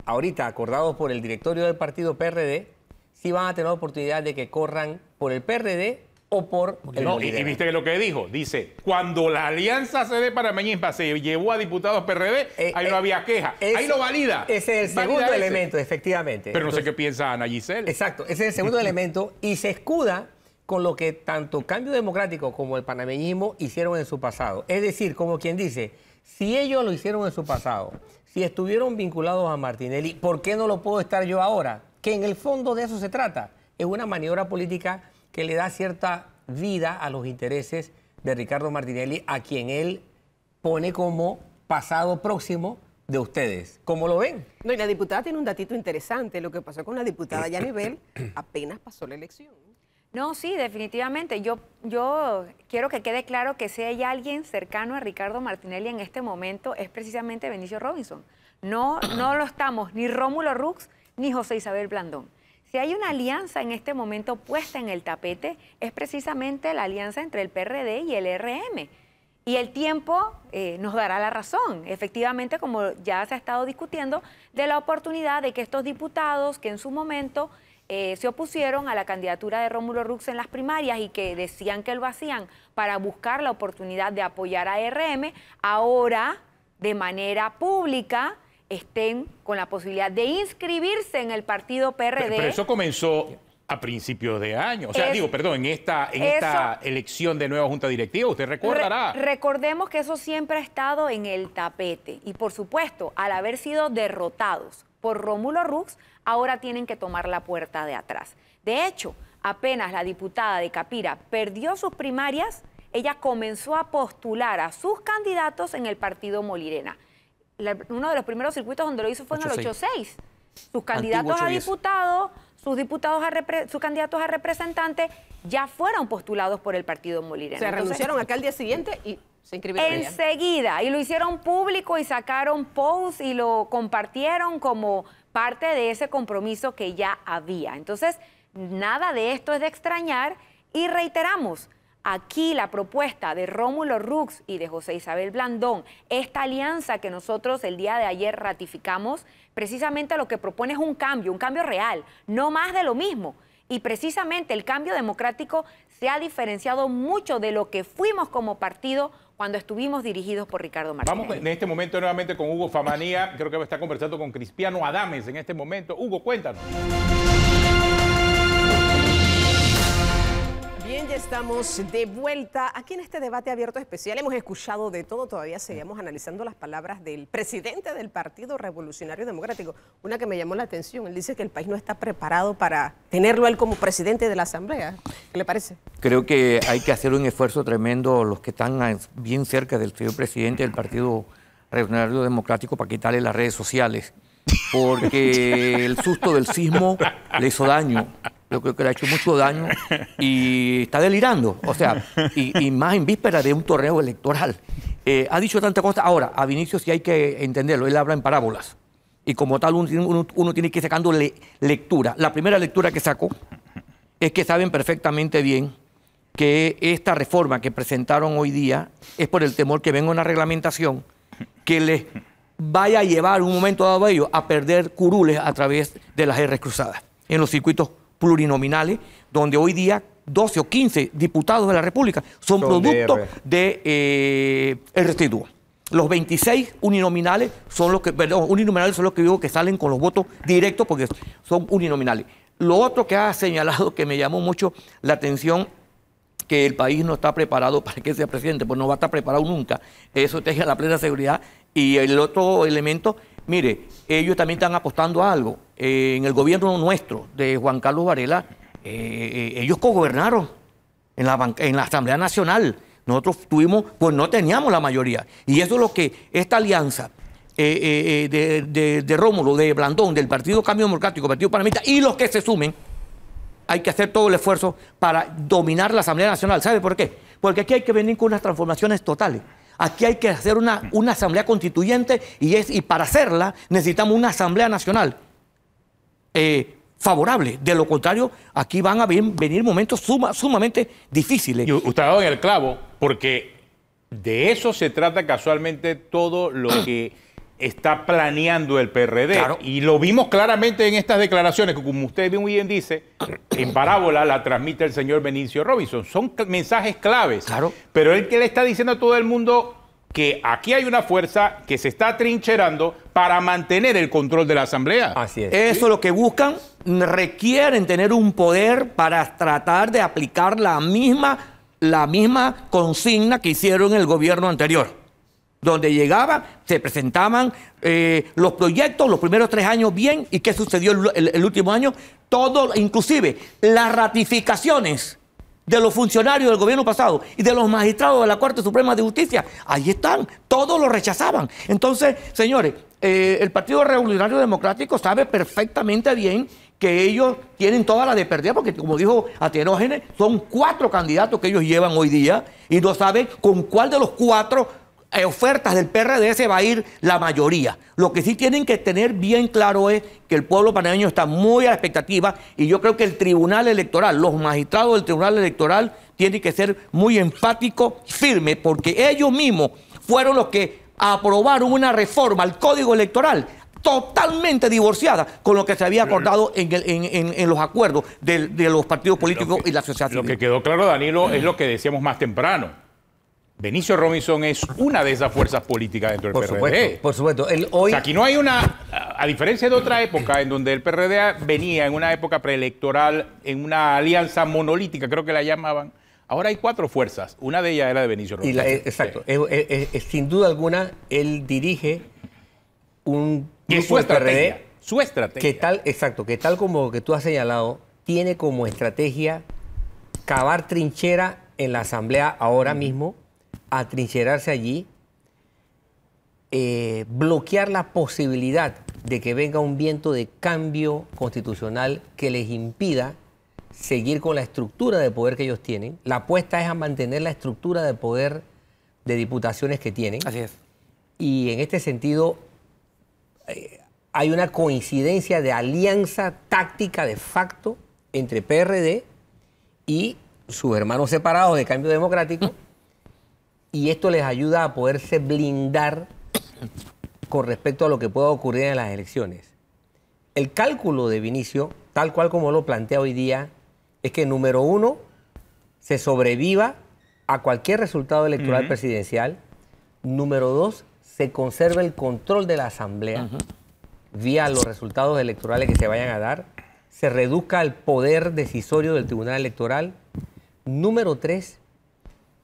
ahorita acordados por el directorio del partido PRD, sí van a tener oportunidad de que corran por el PRD por no, y, viste lo que dijo, dice, cuando la alianza CD para se llevó a diputados PRD, eh, eh, ahí no había queja, ahí lo valida. Ese es el segundo elemento, efectivamente. Pero no sé qué piensa Ana Giselle. Exacto, ese es el segundo [LAUGHS] elemento y se escuda con lo que tanto Cambio Democrático como el panameñismo hicieron en su pasado. Es decir, como quien dice, si ellos lo hicieron en su pasado, si estuvieron vinculados a Martinelli, ¿por qué no lo puedo estar yo ahora? Que en el fondo de eso se trata. Es una maniobra política que le da cierta vida a los intereses de Ricardo Martinelli, a quien él pone como pasado próximo de ustedes. ¿Cómo lo ven? No, y la diputada tiene un datito interesante. Lo que pasó con la diputada [COUGHS] Yanibel apenas pasó la elección. No, sí, definitivamente. Yo, yo quiero que quede claro que si hay alguien cercano a Ricardo Martinelli en este momento es precisamente Benicio Robinson. No, no lo estamos ni Rómulo Rux ni José Isabel Blandón. Si hay una alianza en este momento puesta en el tapete, es precisamente la alianza entre el PRD y el RM. Y el tiempo eh, nos dará la razón, efectivamente, como ya se ha estado discutiendo, de la oportunidad de que estos diputados que en su momento eh, se opusieron a la candidatura de Rómulo Rux en las primarias y que decían que lo hacían para buscar la oportunidad de apoyar a RM, ahora de manera pública estén con la posibilidad de inscribirse en el partido PRD. Pero, eso comenzó a principios de año. O sea, digo, perdón, en esta, elección de nueva junta directiva, usted recordará. recordemos que eso siempre ha estado en el tapete. Y por supuesto, al haber sido derrotados por Rómulo Rux, ahora tienen que tomar la puerta de atrás. De hecho, apenas la diputada de Capira perdió sus primarias, ella comenzó a postular a sus candidatos en el partido Molirena uno de los primeros circuitos donde lo hizo fue en el 86. Sus candidatos a diputados, sus diputados a sus candidatos a representantes ya fueron postulados por el partido Molirena. Se renunciaron acá al día siguiente y se inscribieron. Enseguida, y lo hicieron público y sacaron posts y lo compartieron como parte de ese compromiso que ya había. Entonces, nada de esto es de extrañar y reiteramos, Aquí la propuesta de Rómulo Rux y de José Isabel Blandón, esta alianza que nosotros el día de ayer ratificamos, precisamente lo que propone es un cambio, un cambio real, no más de lo mismo. Y precisamente el cambio democrático se ha diferenciado mucho de lo que fuimos como partido cuando estuvimos dirigidos por Ricardo Martínez. Vamos en este momento nuevamente con Hugo Famanía, creo que está conversando con Cristiano Adames en este momento. Hugo, cuéntanos. ya estamos de vuelta aquí en este debate abierto especial. Hemos escuchado de todo, todavía seguimos analizando las palabras del presidente del Partido Revolucionario Democrático. Una que me llamó la atención, él dice que el país no está preparado para tenerlo él como presidente de la Asamblea. ¿Qué le parece? Creo que hay que hacer un esfuerzo tremendo los que están bien cerca del señor presidente del Partido Revolucionario Democrático para quitarle las redes sociales, porque el susto del sismo le hizo daño yo creo que le ha hecho mucho daño y está delirando, o sea, y, más en víspera de un torneo electoral. Eh, ha dicho tanta cosas. Ahora, a Vinicio sí hay que entenderlo, él habla en parábolas. Y como tal, uno, tiene que ir sacando lectura. La primera lectura que sacó es que saben perfectamente bien que esta reforma que presentaron hoy día es por el temor que venga una reglamentación que les vaya a llevar un momento dado a ellos a perder curules a través de las R cruzadas en los circuitos plurinominales, donde hoy día 12 o 15 diputados de la República son, producto de, eh, el residuo. Los 26 uninominales son los que, perdón, uninominales son los que digo que salen con los votos directos porque son uninominales. Lo otro que ha señalado que me llamó mucho la atención que el país no está preparado para que sea presidente, pues no va a estar preparado nunca. Eso te deja la plena seguridad. Y el otro elemento Mire, ellos también están apostando a algo. Eh, en el gobierno nuestro de Juan Carlos Varela, eh, eh, ellos cogobernaron en la, en la Asamblea Nacional. Nosotros tuvimos, pues no teníamos la mayoría. Y eso es lo que esta alianza de, de, Rómulo, de Blandón, del Partido Cambio Democrático, Partido Panamista y los que se sumen, hay que hacer todo el esfuerzo para dominar la Asamblea Nacional. ¿Sabe por qué? Porque aquí hay que venir con unas transformaciones totales. Aquí hay que hacer una, una asamblea constituyente y, y para hacerla necesitamos una asamblea nacional eh, favorable. De lo contrario, aquí van a venir, momentos sumamente difíciles. Y usted ha dado en el clavo, porque de eso se trata casualmente todo lo [CLEARS THROAT] que está planeando el PRD. Y lo vimos claramente en estas declaraciones, que como usted muy bien dice, en parábola la transmite el señor Benicio Robinson. Son mensajes claves. Claro. Pero él que le está diciendo a todo el mundo que aquí hay una fuerza que se está trincherando para mantener el control de la Asamblea. Así es. Eso es lo que buscan. Mm, requieren tener un poder para tratar de aplicar la misma, la misma consigna que hicieron el gobierno anterior donde llegaban, se presentaban eh, los proyectos, los primeros tres años bien, y qué sucedió el, último año, todo, inclusive las ratificaciones de los funcionarios del gobierno pasado y de los magistrados de la Corte Suprema de Justicia, ahí están, todos lo rechazaban. Entonces, señores, eh, el Partido Revolucionario Democrático sabe perfectamente bien que ellos tienen toda la de porque como dijo Atenógenes, son cuatro candidatos que ellos llevan hoy día y no saben con cuál de los cuatro eh, ofertas del PRDS se va a ir la mayoría. Lo que sí tienen que tener bien claro es que el pueblo panameño está muy a la expectativa y yo creo que el Tribunal Electoral, los magistrados del Tribunal Electoral tienen que ser muy enfáticos, firmes, porque ellos mismos fueron los que aprobaron una reforma al Código Electoral totalmente divorciada con lo que se había acordado en, los acuerdos de, los partidos políticos y la sociedad Lo que quedó claro, Danilo, es lo que decíamos más temprano Benicio Robinson es una de esas fuerzas políticas dentro del PRD. por supuesto. aquí no hay una, a diferencia de otra época en donde el PRD venía en una época preelectoral, en una alianza monolítica, creo que la llamaban. Ahora hay cuatro fuerzas, una de ellas era de Benicio Robinson. Eh, exacto, eh, eh, sin duda alguna él dirige un ¿Qué es su estrategia, su estrategia. Que tal, exacto, que tal como que tú has señalado, tiene como estrategia cavar trinchera en la asamblea ahora mismo atrincherarse allí, eh, bloquear la posibilidad de que venga un viento de cambio constitucional que les impida seguir con la estructura de poder que ellos tienen. La apuesta es a mantener la estructura de poder de diputaciones que tienen. Así es. Y en este sentido eh, hay una coincidencia de alianza táctica de facto entre PRD y sus hermanos separados de Cambio Democrático. [LAUGHS] y esto les ayuda a poderse blindar con respecto a lo que pueda ocurrir en las elecciones. El cálculo de Vinicio, tal cual como lo plantea hoy día, es que número uno, se sobreviva a cualquier resultado electoral presidencial. Número dos, se conserva el control de la Asamblea vía los resultados electorales que se vayan a dar. Se reduzca el poder decisorio del Tribunal Electoral. Número tres,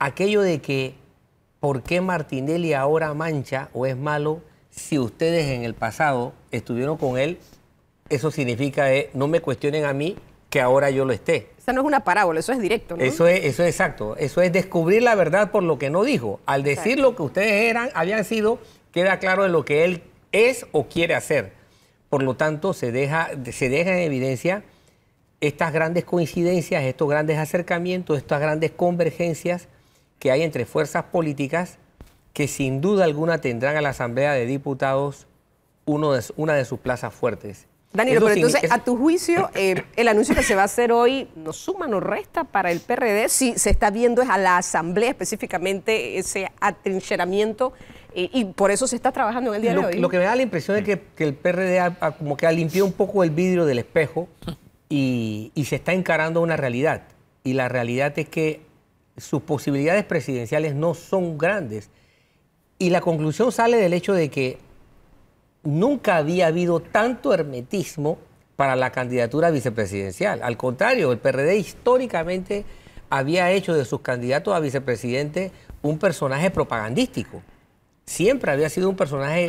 aquello de que ¿por qué Martinelli ahora mancha o es malo si ustedes en el pasado estuvieron con él? Eso significa, eh, no me cuestionen a mí que ahora yo lo esté. Esa no es una parábola, eso es directo, Eso es, eso exacto. Eso es descubrir la verdad por lo que no dijo. Al decir lo que ustedes eran, habían sido, queda claro de lo que él es o quiere hacer. Por lo tanto, se deja, se deja en evidencia estas grandes coincidencias, estos grandes acercamientos, estas grandes convergencias que hay entre fuerzas políticas que sin duda alguna tendrán a la Asamblea de Diputados una de sus plazas fuertes. Daniel, pero entonces, a tu juicio, eh, el anuncio que se va a hacer hoy ¿no suma, no resta para el PRD, si se está viendo es a la Asamblea específicamente ese atrincheramiento eh, y por eso se está trabajando en el día lo, de hoy. Lo que me da la impresión es que, el PRD ha, como que ha limpiado un poco el vidrio del espejo y, y se está encarando una realidad. Y la realidad es que sus posibilidades presidenciales no son grandes. Y la conclusión sale del hecho de que nunca había habido tanto hermetismo para la candidatura vicepresidencial. Al contrario, el PRD históricamente había hecho de sus candidatos a vicepresidente un personaje propagandístico. Siempre había sido un personaje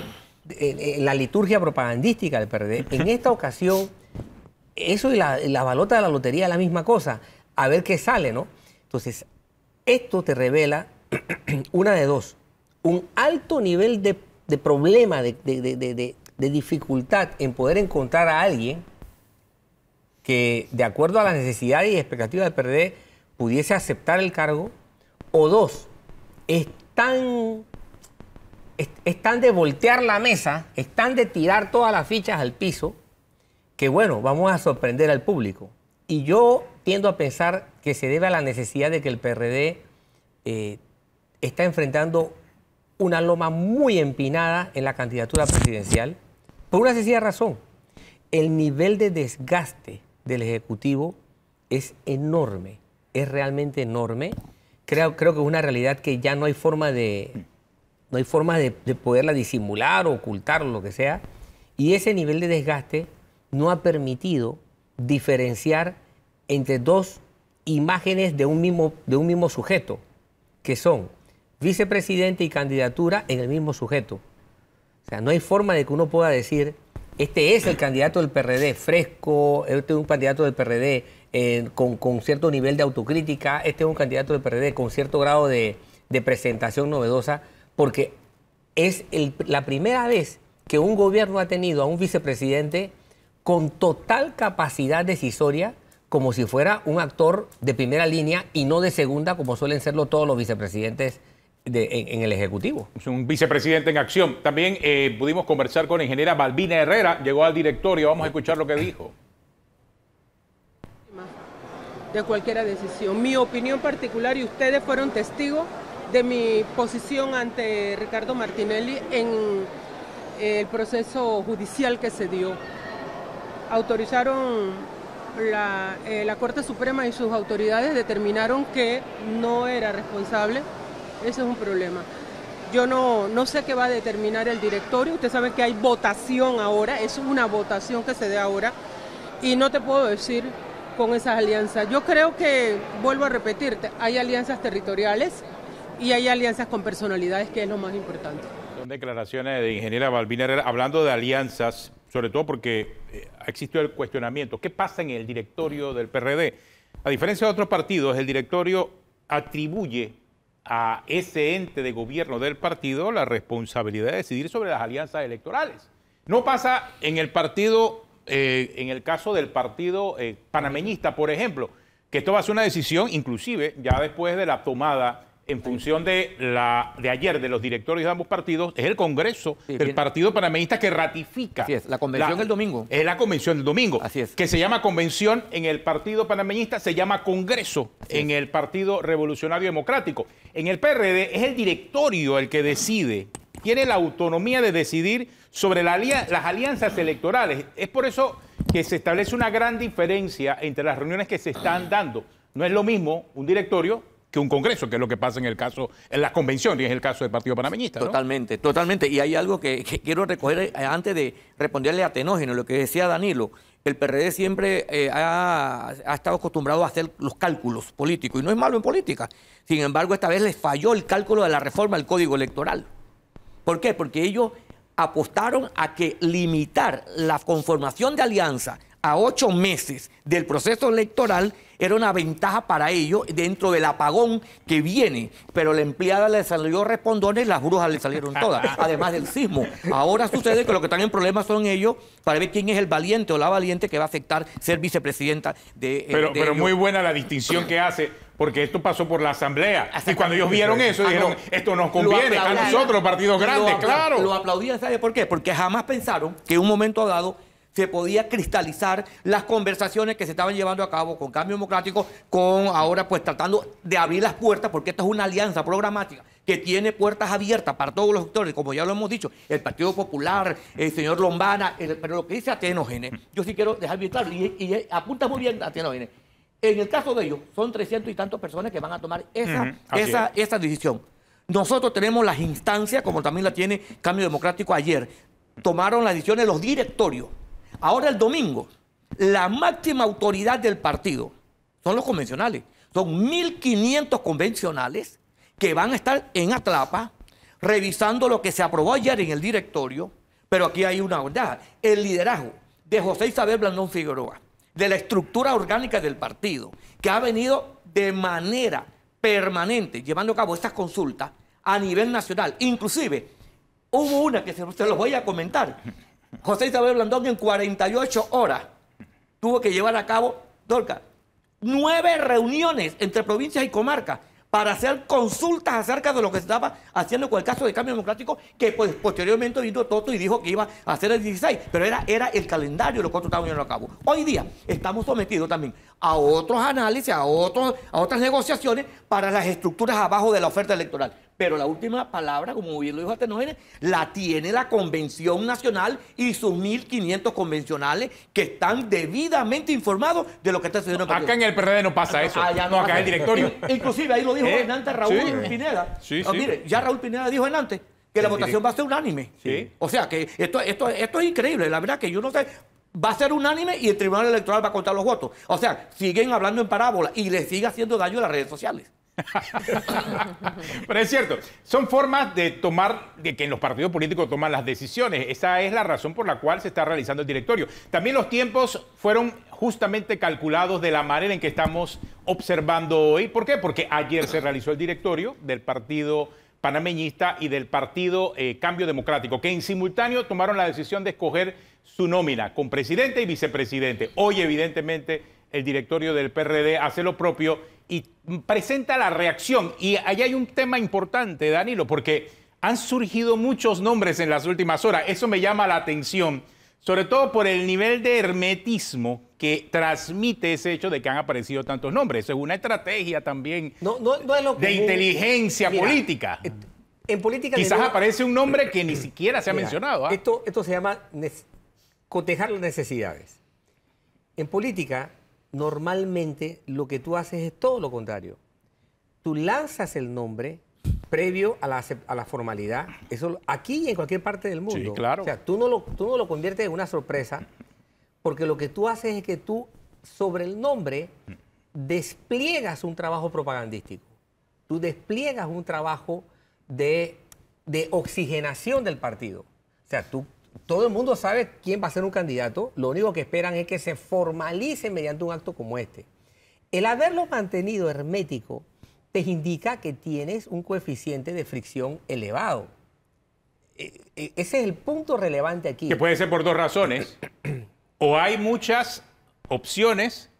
en, eh, eh, la liturgia propagandística del PRD. En esta [LAUGHS] ocasión, eso y la, la balota de la lotería es la misma cosa. A ver qué sale, ¿no? Entonces, esto te revela [CLEARS THROAT] una de dos, un alto nivel de, problema, de, dificultad en poder encontrar a alguien que, de acuerdo a las necesidades y expectativas de perder pudiese aceptar el cargo, o dos, están tan, de voltear la mesa, están de tirar todas las fichas al piso, que bueno, vamos a sorprender al público. Y yo tiendo a pensar que se debe a la necesidad de que el PRD eh, está enfrentando una loma muy empinada en la candidatura presidencial, por una sencilla razón. El nivel de desgaste del Ejecutivo es enorme, es realmente enorme. Creo, creo que es una realidad que ya no hay forma de, no hay forma de, de poderla disimular o ocultar o lo que sea. Y ese nivel de desgaste no ha permitido diferenciar entre dos imágenes de un mismo, de un mismo sujeto, que son vicepresidente y candidatura en el mismo sujeto. O sea, no hay forma de que uno pueda decir, este es el candidato del PRD, fresco, este es un candidato del PRD eh, con, con, cierto nivel de autocrítica, este es un candidato del PRD con cierto grado de, presentación novedosa, porque es la primera vez que un gobierno ha tenido a un vicepresidente con total capacidad decisoria como si fuera un actor de primera línea y no de segunda, como suelen serlo todos los vicepresidentes en, el Ejecutivo. Es un vicepresidente en acción. También eh, pudimos conversar con la ingeniera Balbina Herrera, llegó al directorio, vamos a escuchar lo que dijo. De cualquiera decisión. Mi opinión particular, y ustedes fueron testigos de mi posición ante Ricardo Martinelli en eh, el proceso judicial que se dio. Autorizaron eh, la, Corte Suprema y sus autoridades determinaron que no era responsable. Ese es un problema. Yo no, no sé qué va a determinar el directorio. Usted sabe que hay votación ahora, es una votación que se dé ahora. Y no te puedo decir con esas alianzas. Yo creo que, vuelvo a repetirte, hay alianzas territoriales y hay alianzas con personalidades, que es lo más importante. Son declaraciones de ingeniera Balbina hablando de alianzas sobre todo porque eh, existió el cuestionamiento. ¿Qué pasa en el directorio del PRD? A diferencia de otros partidos, el directorio atribuye a ese ente de gobierno del partido la responsabilidad de decidir sobre las alianzas electorales. No pasa en el partido, eh, en el caso del partido eh, panameñista, por ejemplo, que esto va a ser una decisión, inclusive ya después de la tomada en función de, la, de ayer de los directores de ambos partidos, es el Congreso del Partido Panameñista que ratifica. Así es, la convención del domingo. Es la convención del domingo. Así es. Que se llama convención en el Partido Panameñista, se llama Congreso en el Partido Revolucionario Democrático. En el PRD es el directorio el que decide, tiene la autonomía de decidir sobre las alianzas electorales. Es por eso que se establece una gran diferencia entre las reuniones que se están dando. No es lo mismo un directorio que un Congreso, que es lo que pasa en el caso, en las convenciones, en el caso del Partido Panameñista. Totalmente, totalmente. Y hay algo que, quiero recoger eh, antes de responderle a Tenógeno, lo que decía Danilo. El PRD siempre eh, ha, ha, estado acostumbrado a hacer los cálculos políticos, y no es malo en política. Sin embargo, esta vez les falló el cálculo de la reforma al Código Electoral. ¿Por qué? Porque ellos apostaron a que limitar la conformación de alianza a ocho meses del proceso electoral era una ventaja para ellos dentro del apagón que viene, pero la empleada le salió respondones las brujas le salieron todas, [LAUGHS] además del sismo. Ahora sucede que lo que están en problemas son ellos para ver quién es el valiente o la valiente que va a aceptar ser vicepresidenta de... Eh, pero, pero muy buena la distinción que hace porque esto pasó por la Asamblea. y cuando ellos vieron eso, dijeron, esto nos conviene a nosotros, partidos grandes, claro. Lo aplaudían, ¿sabe por qué? Porque jamás pensaron que un momento dado se podía cristalizar las conversaciones que se estaban llevando a cabo con Cambio Democrático, con ahora pues tratando de abrir las puertas, porque esta es una alianza programática que tiene puertas abiertas para todos los sectores, como ya lo hemos dicho, el Partido Popular, el señor Lombana, pero lo que dice Gene. yo sí quiero dejar bien claro, y, apunta muy bien Atenogenes, en el caso de ellos, son 300 y tantos personas que van a tomar esa, esa, esa decisión. Nosotros tenemos las instancias, como también la tiene Cambio Democrático ayer, tomaron las decisiones los directorios Ahora el domingo, la máxima autoridad del partido son los convencionales. Son 1.500 convencionales que van a estar en Atlapa revisando lo que se aprobó ayer en el directorio. Pero aquí hay una verdad. El liderazgo de José Isabel Blandón Figueroa, de la estructura orgánica del partido, que ha venido de manera permanente llevando a cabo estas consultas a nivel nacional. Inclusive, hubo una que se, se los voy a comentar José Isabel Blandón en 48 horas tuvo que llevar a cabo, Dorca, nueve reuniones entre provincias y comarcas para hacer consultas acerca de lo que se estaba haciendo con el caso de cambio democrático, que pues, posteriormente vino Toto y dijo que iba a hacer el 16, pero era, era el calendario lo que estaba estaban llevando a cabo. Hoy día estamos sometidos también a otros análisis, a, otros, a otras negociaciones para las estructuras abajo de la oferta electoral pero la última palabra, como bien lo dijo Atenógenes, la tiene la Convención Nacional y sus 1.500 convencionales que están debidamente informados de lo que está sucediendo. acá en el PRD no pasa ah, eso. no, acá en el directorio. Inclusive ahí lo dijo [LAUGHS] ¿Eh? antes Raúl Pineda. Ah, mire, ya Raúl Pineda dijo en antes que la votación va a ser unánime. O sea, que esto, esto, esto es increíble. La verdad que yo no sé va a ser unánime y el Tribunal Electoral va a contar los votos. O sea, siguen hablando en parábola y le sigue haciendo daño a las redes sociales. [LAUGHS] Pero es cierto, son formas de tomar, de que en los partidos políticos toman las decisiones. Esa es la razón por la cual se está realizando el directorio. También los tiempos fueron justamente calculados de la manera en que estamos observando hoy. ¿Por qué? Porque ayer se realizó el directorio del partido panameñista y del partido eh, Cambio Democrático, que en simultáneo tomaron la decisión de escoger su nómina con presidente y vicepresidente. Hoy, evidentemente, el directorio del PRD hace lo propio y presenta la reacción. Y ahí hay un tema importante, Danilo, porque han surgido muchos nombres en las últimas horas. Eso me llama la atención, sobre todo por el nivel de hermetismo que transmite ese hecho de que han aparecido tantos nombres. es una estrategia también de inteligencia política. Eh, en política Quizás aparece un nombre que ni siquiera se ha mencionado. ¿ah? Esto, esto se llama cotejar las necesidades. En política, normalmente lo que tú haces es todo lo contrario. Tú lanzas el nombre previo a la, formalidad, eso aquí y en cualquier parte del mundo. Sí, claro. O sea, tú no, lo, lo conviertes en una sorpresa, porque lo que tú haces es que tú, sobre el nombre, despliegas un trabajo propagandístico. Tú despliegas un trabajo de, de oxigenación del partido. O sea, tú todo el mundo sabe quién va a ser un candidato, lo único que esperan es que se formalice mediante un acto como este. El haberlo mantenido hermético te indica que tienes un coeficiente de fricción elevado. E, e, ese es el punto relevante aquí. Que puede ser por dos razones. o hay muchas opciones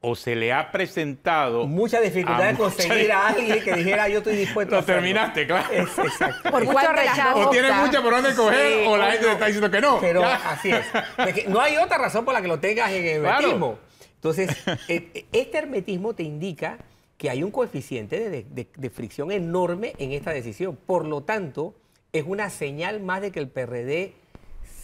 o se le ha presentado mucha dificultad de conseguir a alguien que dijera yo estoy dispuesto [LAUGHS] a Lo terminaste claro es, exacto por mucho rechazo o tienes mucha por dónde coger o la gente está diciendo que no pero así es no hay otra razón por la que lo tengas en hermetismo entonces e, e, este hermetismo te indica que hay un coeficiente de, fricción enorme en esta decisión por lo tanto es una señal más de que el PRD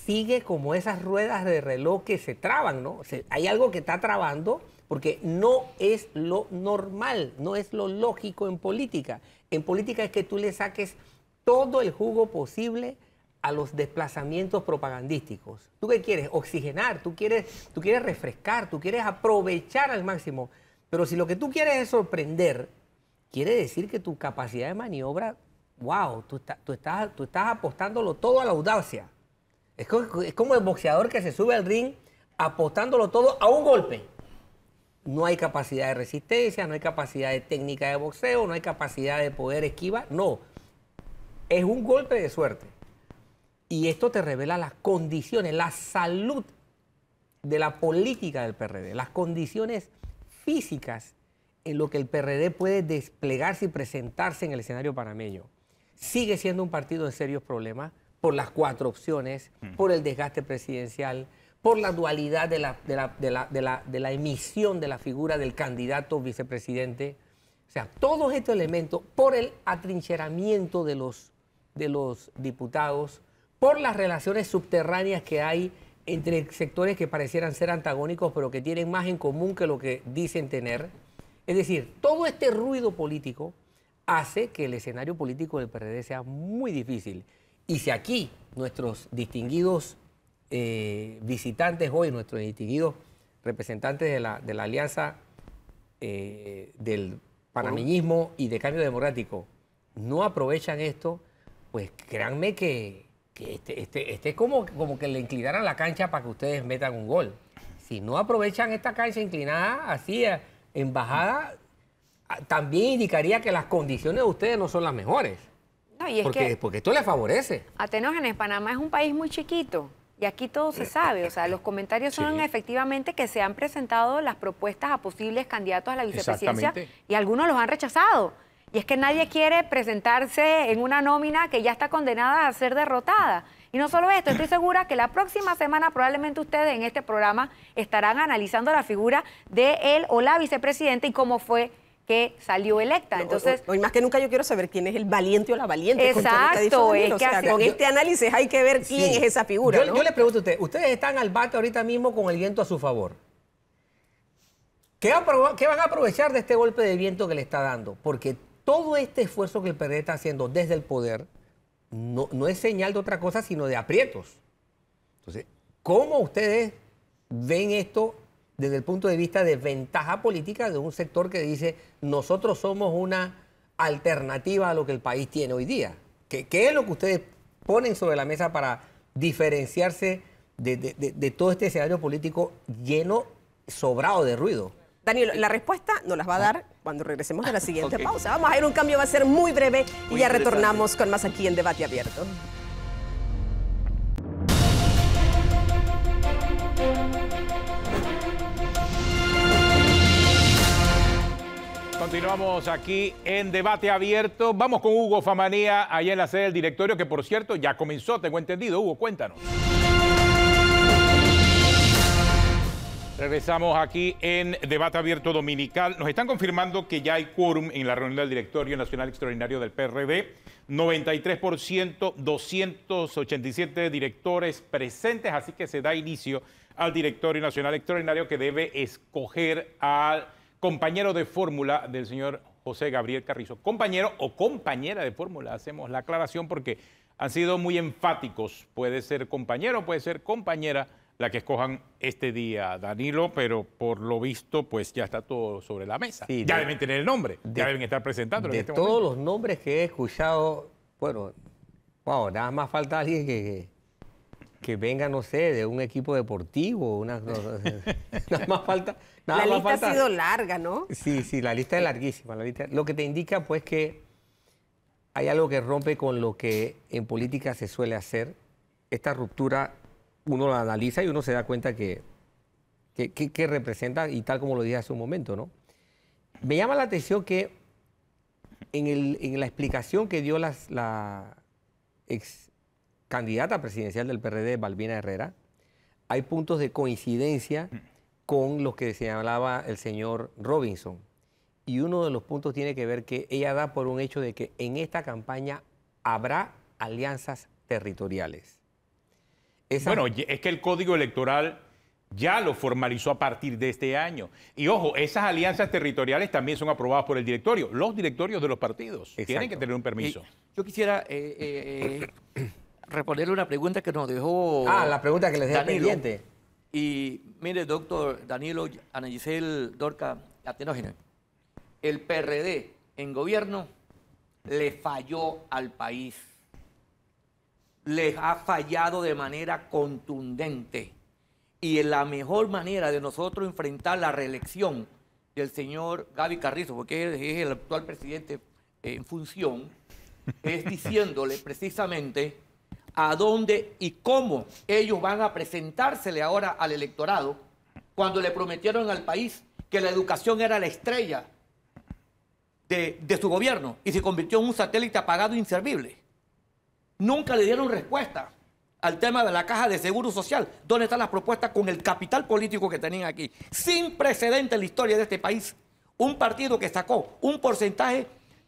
sigue como esas ruedas de reloj que se traban no hay algo que está trabando porque no es lo normal, no es lo lógico en política. En política es que tú le saques todo el jugo posible a los desplazamientos propagandísticos. ¿Tú qué quieres? Oxigenar, tú quieres, tú quieres refrescar, tú quieres aprovechar al máximo. Pero si lo que tú quieres es sorprender, quiere decir que tu capacidad de maniobra, wow, tú, estás, apostándolo todo a la audacia. es como el boxeador que se sube al ring apostándolo todo a un golpe no hay capacidad de resistencia, no hay capacidad de técnica de boxeo, no hay capacidad de poder esquivar. No, es un golpe de suerte. Y esto te revela las condiciones, la salud de la política del PRD, las condiciones físicas en lo que el PRD puede desplegarse y presentarse en el escenario panameño. Sigue siendo un partido en serios problemas por las cuatro opciones, mm. por el desgaste presidencial, por la dualidad de la, emisión de la figura del candidato vicepresidente. O sea, todos estos elementos, por el atrincheramiento de los, de los diputados, por las relaciones subterráneas que hay entre sectores que parecieran ser antagónicos, pero que tienen más en común que lo que dicen tener. Es decir, todo este ruido político hace que el escenario político del PRD sea muy difícil. Y si aquí nuestros distinguidos eh, visitantes hoy, nuestros distinguidos representantes de la, de la Alianza eh, del Panameñismo y de Cambio Democrático, no aprovechan esto, pues créanme que, este, este, este, es como, como que le inclinaran la cancha para que ustedes metan un gol. Si no aprovechan esta cancha inclinada así, en eh, bajada, ah, también indicaría que las condiciones de ustedes no son las mejores. No, es porque, porque esto les favorece. Atenógenes, Panamá es un país muy chiquito. Y aquí todo se sabe, o sea, los comentarios son efectivamente que se han presentado las propuestas a posibles candidatos a la vicepresidencia y algunos los han rechazado. Y es que nadie quiere presentarse en una nómina que ya está condenada a ser derrotada. Y no solo esto, estoy segura que la próxima semana probablemente ustedes en este programa estarán analizando la figura de él o la vicepresidenta y cómo fue que salió electa. Entonces, hoy, más que nunca yo quiero saber quién es el valiente o la valiente. Exacto. Es que con este análisis hay que ver quién es esa figura. Yo, ¿no? le pregunto a usted, ustedes están al bate ahorita mismo con el viento a su favor. ¿Qué, van a aprovechar de este golpe de viento que le está dando? Porque todo este esfuerzo que el PRD está haciendo desde el poder no, no es señal de otra cosa, sino de aprietos. Entonces, ¿cómo ustedes ven esto desde el punto de vista de ventaja política de un sector que dice nosotros somos una alternativa a lo que el país tiene hoy día. ¿Qué, es lo que ustedes ponen sobre la mesa para diferenciarse de, todo este escenario político lleno, sobrado de ruido? Daniel, la respuesta nos las va a dar cuando regresemos de la siguiente pausa. Vamos a ver un cambio, va a ser muy breve y ya retornamos con más aquí en Debate Abierto. Continuamos aquí en debate abierto. Vamos con Hugo Famanía, allá en la sede del directorio, que por cierto ya comenzó, tengo entendido. Hugo, cuéntanos. Regresamos aquí en Debate Abierto Dominical. Nos están confirmando que ya hay quórum en la reunión del Directorio Nacional Extraordinario del PRD. 93%, 287 directores presentes, así que se da inicio al Directorio Nacional Extraordinario que debe escoger al compañero de fórmula del señor José Gabriel Carrizo. Compañero o compañera de fórmula, hacemos la aclaración porque han sido muy enfáticos. Puede ser compañero, puede ser compañera la que escojan este día, Danilo, pero por lo visto, pues ya está todo sobre la mesa. ya deben tener el nombre, ya deben estar presentando. De en este todos los nombres que he escuchado, bueno, wow, nada más falta alguien que, que, venga, no sé, de un equipo deportivo, una, [LAUGHS] nada más falta la lista ha sido larga, ¿no? Sí, sí, la lista es larguísima. Lo que te indica, pues, que hay algo que rompe con lo que en política se suele hacer. Esta ruptura, uno la analiza y uno se da cuenta que, que, representa, y tal como lo dije hace un momento, ¿no? Me llama la atención que en, la explicación que dio la ex candidata presidencial del PRD, Balbina Herrera, hay puntos de coincidencia con lo que señalaba el señor Robinson. Y uno de los puntos tiene que ver que ella da por un hecho de que en esta campaña habrá alianzas territoriales. Bueno, es que el código electoral ya lo formalizó a partir de este año. Y ojo, esas alianzas territoriales también son aprobadas por el directorio, los directorios de los partidos. Tienen que tener un permiso. yo quisiera eh, eh, eh [COUGHS] responderle una pregunta que nos dejó. Ah, la pregunta que les dejé pendiente. Y mire, doctor Danilo Anagisel Dorca Atenógena, el PRD en gobierno le falló al país. Les ha fallado de manera contundente. Y la mejor manera de nosotros enfrentar la reelección del señor Gaby Carrizo, porque es el actual presidente en función, es diciéndole precisamente a dónde y cómo ellos van a presentársele ahora al electorado cuando le prometieron al país que la educación era la estrella de, su gobierno y se convirtió en un satélite apagado e inservible. Nunca le dieron respuesta al tema de la caja de seguro social. ¿Dónde están las propuestas con el capital político que tenían aquí? Sin precedente en la historia de este país. Un partido que sacó un porcentaje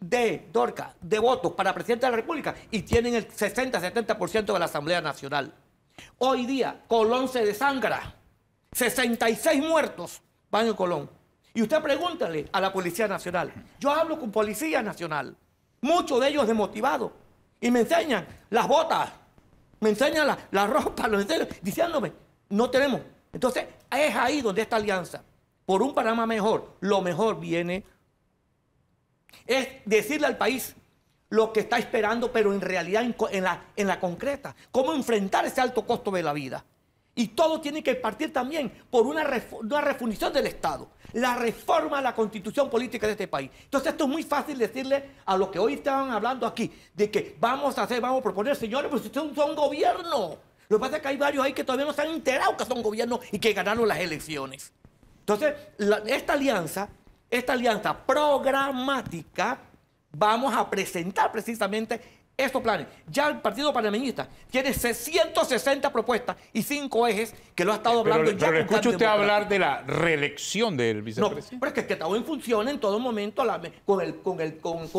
de Dorca de votos para presidente de la República y tienen el 60-70% de la Asamblea Nacional. Hoy día, Colón se desangra. 66 muertos van en Colón. Y usted pregúntale a la Policía Nacional. Yo hablo con Policía Nacional, muchos de ellos desmotivados. Y me enseñan las botas, me enseñan la, la ropa, los enseñan, diciéndome, no tenemos. Entonces, es ahí donde esta alianza, por un Panamá mejor, lo mejor viene es decirle al país lo que está esperando, pero en realidad en, la, concreta. Cómo enfrentar ese alto costo de la vida. Y todo tiene que partir también por una, refundición del Estado, la reforma a la constitución política de este país. Entonces esto es muy fácil decirle a los que hoy estaban hablando aquí, de que vamos a hacer, vamos a proponer, señores, pues ustedes son gobierno. Lo que pasa es que hay varios ahí que todavía no se han enterado que son gobierno y que ganaron las elecciones. Entonces, esta alianza esta alianza programática, vamos a presentar precisamente estos planes. Ya el Partido Panameñista tiene 160 propuestas y cinco ejes que lo ha estado hablando pero, ya. Pero escucha usted hablar de la reelección del vicepresidente. No, pero es que, que está en función en todo momento con,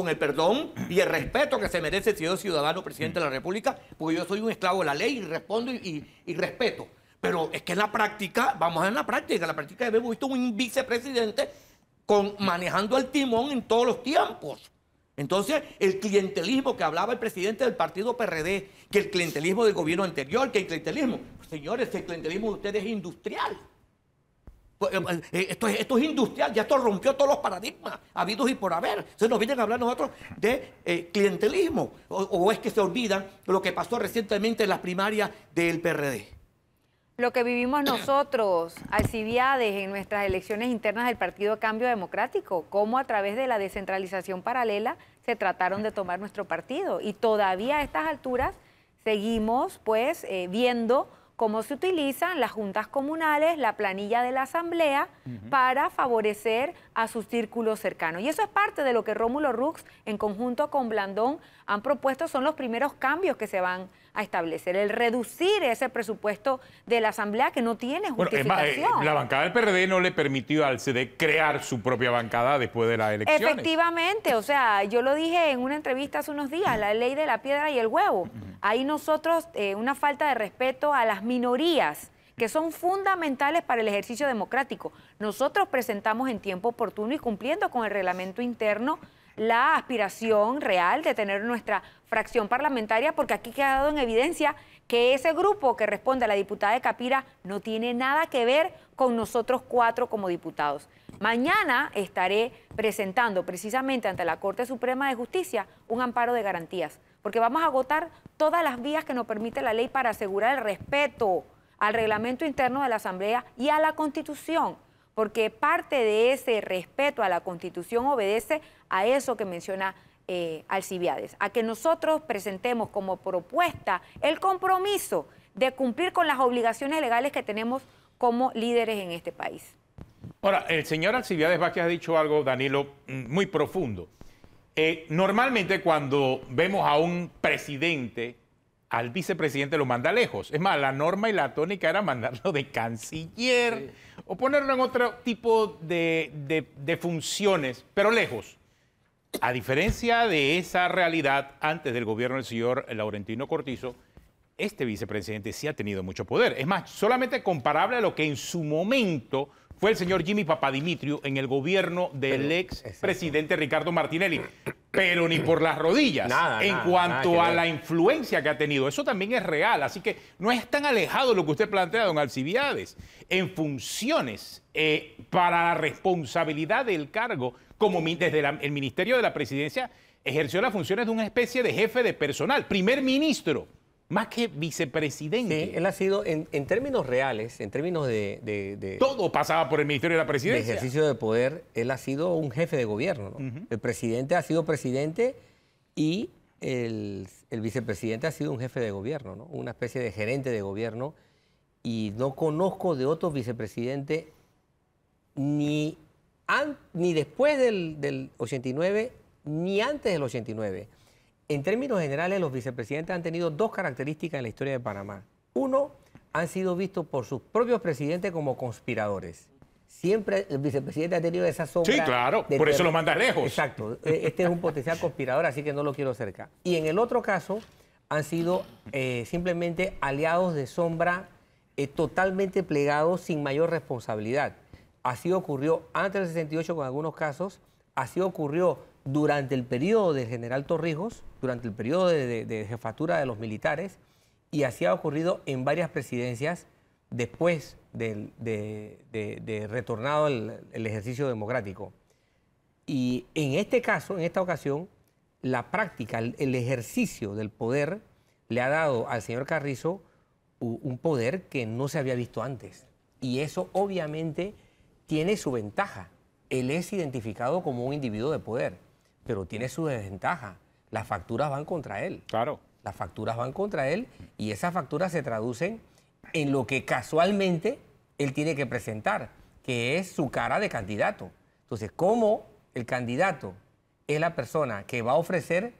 el, perdón y el respeto que se merece si yo ciudadano presidente de la República, porque yo soy un esclavo de la ley y respondo y, respeto. Pero es que en la práctica, vamos a ver en la práctica, en la práctica hemos visto un vicepresidente manejando el timón en todos los tiempos. Entonces, el clientelismo que hablaba el presidente del partido PRD, que el clientelismo del gobierno anterior, que el clientelismo, señores, el clientelismo de ustedes es industrial. Pues, eh, eh, esto es, industrial, ya esto rompió todos los paradigmas habidos y por haber. Se nos vienen a hablar nosotros de eh, clientelismo. O, o es que se olvidan lo que pasó recientemente en las primarias del PRD lo que vivimos nosotros, Alcibiades, en nuestras elecciones internas del Partido Cambio Democrático, cómo a través de la descentralización paralela se trataron de tomar nuestro partido. Y todavía a estas alturas seguimos pues eh, viendo cómo se utilizan las juntas comunales, la planilla de la asamblea, para favorecer a sus círculos cercanos. Y eso es parte de lo que Rómulo Rux, en conjunto con Blandón, han propuesto, son los primeros cambios que se van a a establecer, el reducir ese presupuesto de la Asamblea que no tiene eh, justificación. la bancada del PRD no le permitió al CDE crear su propia bancada después de las elecciones. Efectivamente, o sea, yo lo dije en una entrevista hace unos días, la ley de la piedra y el huevo. Ahí nosotros, eh, una falta de respeto a las minorías que son fundamentales para el ejercicio democrático. Nosotros presentamos en tiempo oportuno y cumpliendo con el reglamento interno la aspiración real de tener nuestra fracción parlamentaria, porque aquí ha quedado en evidencia que ese grupo que responde a la diputada de Capira no tiene nada que ver con nosotros cuatro como diputados. Mañana estaré presentando precisamente ante la Corte Suprema de Justicia un amparo de garantías, porque vamos a agotar todas las vías que nos permite la ley para asegurar el respeto al reglamento interno de la Asamblea y a la Constitución porque parte de ese respeto a la Constitución obedece a eso que menciona eh, Alcibiades, a que nosotros presentemos como propuesta el compromiso de cumplir con las obligaciones legales que tenemos como líderes en este país. Ahora, el señor Alcibiades Vázquez ha dicho algo, Danilo, mm, muy profundo. Eh, normalmente cuando vemos a un presidente, al vicepresidente lo manda lejos. Es más, la norma y la tónica era mandarlo de canciller o ponerlo en otro tipo de, funciones, pero lejos. A diferencia de esa realidad, antes del gobierno del señor Laurentino Cortizo, este vicepresidente sí ha tenido mucho poder. Es más, solamente comparable a lo que en su momento fue el señor Jimmy Papadimitriou en el gobierno del ex presidente Ricardo Martinelli. Pero ni por las rodillas. en cuanto a la influencia que ha tenido. Eso también es real. Así que no es tan alejado lo que usted plantea, don Alcibiades. En funciones eh, para la responsabilidad del cargo, como desde el Ministerio de la Presidencia, ejerció las funciones de una especie de jefe de personal, primer ministro más que vicepresidente. Sí, él ha sido, en, términos reales, en términos de, Todo pasaba por el Ministerio de la Presidencia. De ejercicio de poder, él ha sido un jefe de gobierno. El presidente ha sido presidente y el, vicepresidente ha sido un jefe de gobierno, una especie de gerente de gobierno. Y no conozco de otro vicepresidente ni, ni después del 89, ni antes del 89 en términos generales, los vicepresidentes han tenido dos características en la historia de Panamá. Uno, han sido vistos por sus propios presidentes como conspiradores. Siempre el vicepresidente ha tenido esa sombra. Sí, claro, por eso lo manda lejos. Exacto, e-, este es un potencial conspirador, así que no lo quiero cerca. Y en el otro caso, han sido eh, simplemente aliados de sombra eh, totalmente plegados sin mayor responsabilidad. Así ocurrió antes del 68 con algunos casos, así ocurrió durante el periodo del general Torrijos, durante el periodo de, jefatura de los militares, y así ha ocurrido en varias presidencias después de, retornado el, ejercicio democrático. Y en este caso, en esta ocasión, la práctica, el ejercicio del poder le ha dado al señor Carrizo un poder que no se había visto antes. Y eso obviamente tiene su ventaja. Él es identificado como un individuo de poder pero tiene su desventaja. Las facturas van contra él. Claro. Las facturas van contra él y esas facturas se traducen en lo que casualmente él tiene que presentar, que es su cara de candidato. Entonces, ¿cómo el candidato es la persona que va a ofrecer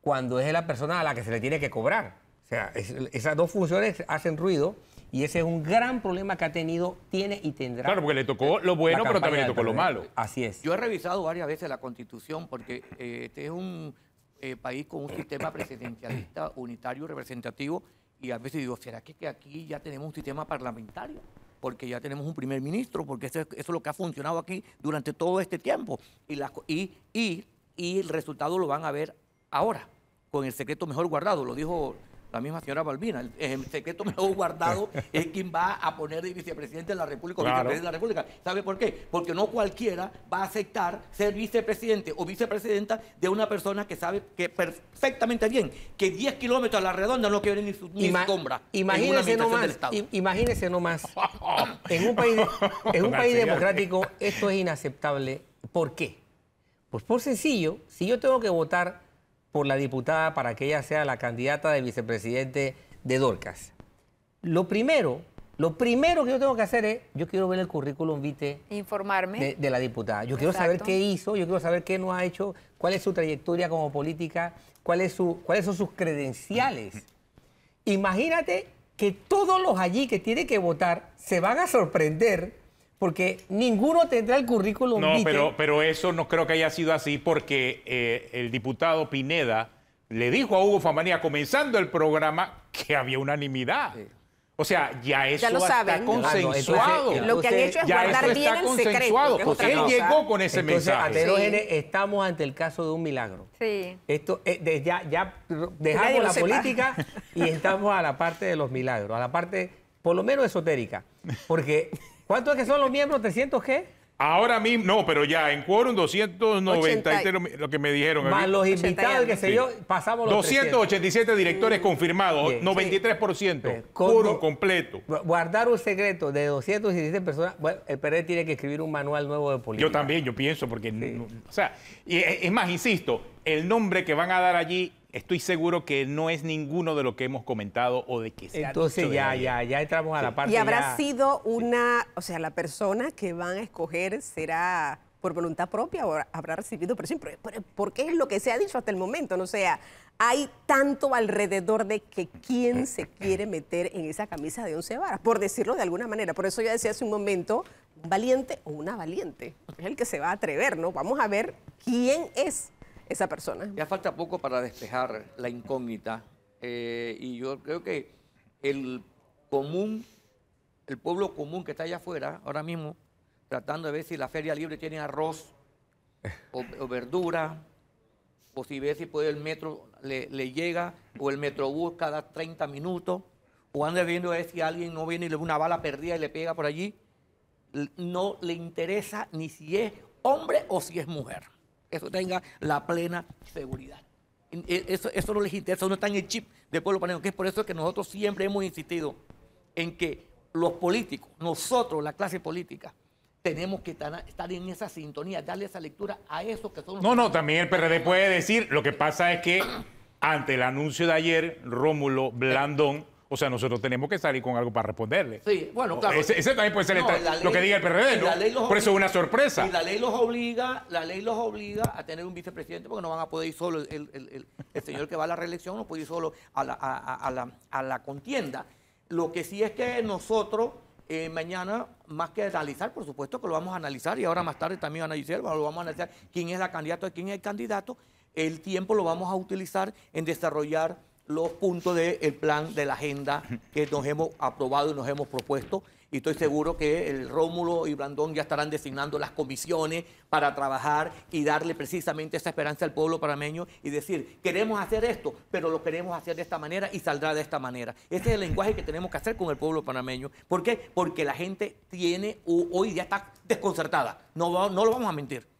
cuando es la persona a la que se le tiene que cobrar? O sea, esas dos funciones hacen ruido y ese es un gran problema que ha tenido, tiene y tendrá. Claro, porque le tocó lo bueno, pero también le tocó lo malo. Así es. Yo he revisado varias veces la constitución porque eh, este es un eh, país con un sistema presidencialista unitario representativo y a veces digo, ¿será que, aquí ya tenemos un sistema parlamentario? porque ya tenemos un primer ministro, porque eso, es lo que ha funcionado aquí durante todo este tiempo. Y, y el resultado lo van a ver ahora, con el secreto mejor guardado, lo dijo la misma señora Balbina. El, secreto mejor guardado [LAUGHS] es quien va a poner de vicepresidente de la República o vicepresidente de la República. ¿Sabe por qué? Porque no cualquiera va a aceptar ser vicepresidente o vicepresidenta de una persona que sabe que perfectamente bien que 10 kilómetros a la redonda no quiere ni su sombra. Imagínese nomás, imagínese [LAUGHS] En un país, en un país democrático esto es inaceptable. ¿Por qué? Pues por sencillo, si yo tengo que votar por la diputada para que ella sea la candidata de vicepresidente de Dorcas. Lo primero, lo primero que yo tengo que hacer es, yo quiero ver el currículum vitae. Informarme. De, la diputada. Yo quiero saber qué hizo, yo quiero saber qué no ha hecho, cuál es su trayectoria como política, su, cuáles son sus credenciales. Imagínate que todos los allí que tienen que votar se van a sorprender porque ninguno tendrá el currículum No, pero, pero eso no creo que haya sido así porque eh, el diputado Pineda le dijo a Hugo Famanía, comenzando el programa, que había unanimidad. O sea, ya eso ya lo está saben. Ah, consensuado. lo que han hecho es guardar bien está el secreto. Él llegó con ese mensaje. estamos ante el caso de un milagro. Sí. Esto, eh, ya, ya, dejamos la política [LAUGHS] y estamos a la parte de los milagros, a la parte por lo menos esotérica. Porque ¿Cuántos es que son los miembros? ¿300 qué? Ahora mismo, no, pero ya, en quórum 293, lo que me dijeron. Más ¿eh? los invitados, qué sé yo, pasamos los 287 directores mm. confirmados, 93%, quórum completo. Guardar un secreto de 217 personas, bueno, el PRD e tiene que escribir un manual nuevo de política. Yo también, yo pienso, porque, o sea, es más, insisto, el nombre que van a dar allí estoy seguro que no es ninguno de lo que hemos comentado o de que se Entonces ha dicho ya, ya, ya entramos a la parte. Y habrá sido una, o sea, la persona que van a escoger será por voluntad propia o habrá recibido presión, pero, porque es lo que se ha dicho hasta el momento, no o sea, hay tanto alrededor de que quién se quiere meter en esa camisa de once varas, por decirlo de alguna manera. Por eso yo decía hace un momento, un valiente o una valiente, es el que se va a atrever, ¿no? Vamos a ver quién es esa persona. Ya falta poco para despejar la incógnita eh, y yo creo que el común, el pueblo común que está allá afuera ahora mismo, tratando de ver si la feria libre tiene arroz o, verdura, o si ve si puede el metro le, llega, o el metrobús cada 30 minutos, o anda viendo a ver si alguien no viene y le da una bala perdida y le pega por allí. No le interesa ni si es hombre o si es mujer eso tenga la plena seguridad. Eh, eso, eso no les interesa, eso no está en el chip del pueblo panameño, que es por eso que nosotros siempre hemos insistido en que los políticos, nosotros, la clase política, tenemos que estar en esa sintonía, darle esa lectura a esos que son los... No, no, también el PRD puede decir, lo que pasa es que ante el anuncio de ayer, Rómulo Blandón o sea, nosotros tenemos que salir con algo para responderle. Sí, bueno, claro. Ese, también puede ser lo que diga el PRD, ¿no? Por eso es una sorpresa. Y la ley los obliga, la ley los obliga a tener un vicepresidente porque no van a poder ir solo. El, señor que va a la reelección no puede ir solo a la, contienda. Lo que sí es que nosotros eh, mañana, más que analizar, por supuesto que lo vamos a analizar y ahora más tarde también analizar, lo vamos a analizar quién es la candidata, quién es el candidato, el tiempo lo vamos a utilizar en desarrollar los puntos del plan de la agenda que nos hemos aprobado y nos hemos propuesto. Y estoy seguro que el Rómulo y Brandón ya estarán designando las comisiones para trabajar y darle precisamente esa esperanza al pueblo panameño y decir, queremos hacer esto, pero lo queremos hacer de esta manera y saldrá de esta manera. Ese es el lenguaje que tenemos que hacer con el pueblo panameño. ¿Por qué? Porque la gente tiene, hoy ya está desconcertada. No, no lo vamos a mentir.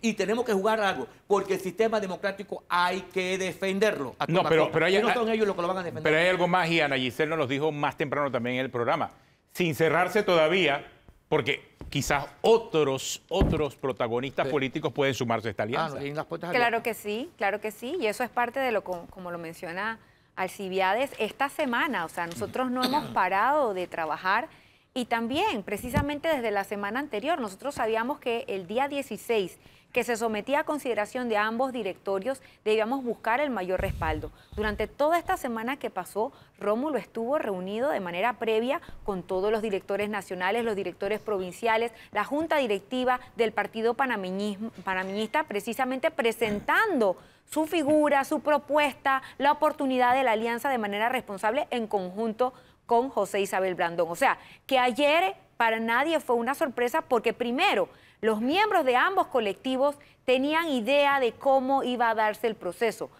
Y tenemos que jugar algo, porque el sistema democrático hay que defenderlo. no, pero, pero hay, no ellos los que lo van a defender. Pero hay algo más, y Ana Gisela nos dijo más temprano también en el programa. Sin cerrarse todavía, porque quizás otros, otros protagonistas políticos pueden sumarse a esta ah, alianza. claro que sí, claro que sí. Y eso es parte de lo, como lo menciona Alcibiades, esta semana. O sea, nosotros no hemos [CLEARS THROAT] parado de trabajar y también, precisamente desde la semana anterior, nosotros sabíamos que el día 16 que se sometía a consideración de ambos directorios, debíamos buscar el mayor respaldo. Durante toda esta semana que pasó, Rómulo estuvo reunido de manera previa con todos los directores nacionales, los directores provinciales, la junta directiva del Partido Panameñista, precisamente presentando su figura, su propuesta, la oportunidad de la alianza de manera responsable en conjunto con José Isabel Blandón. O sea, que ayer para nadie fue una sorpresa porque primero, los miembros de ambos colectivos tenían idea de cómo iba a darse el proceso.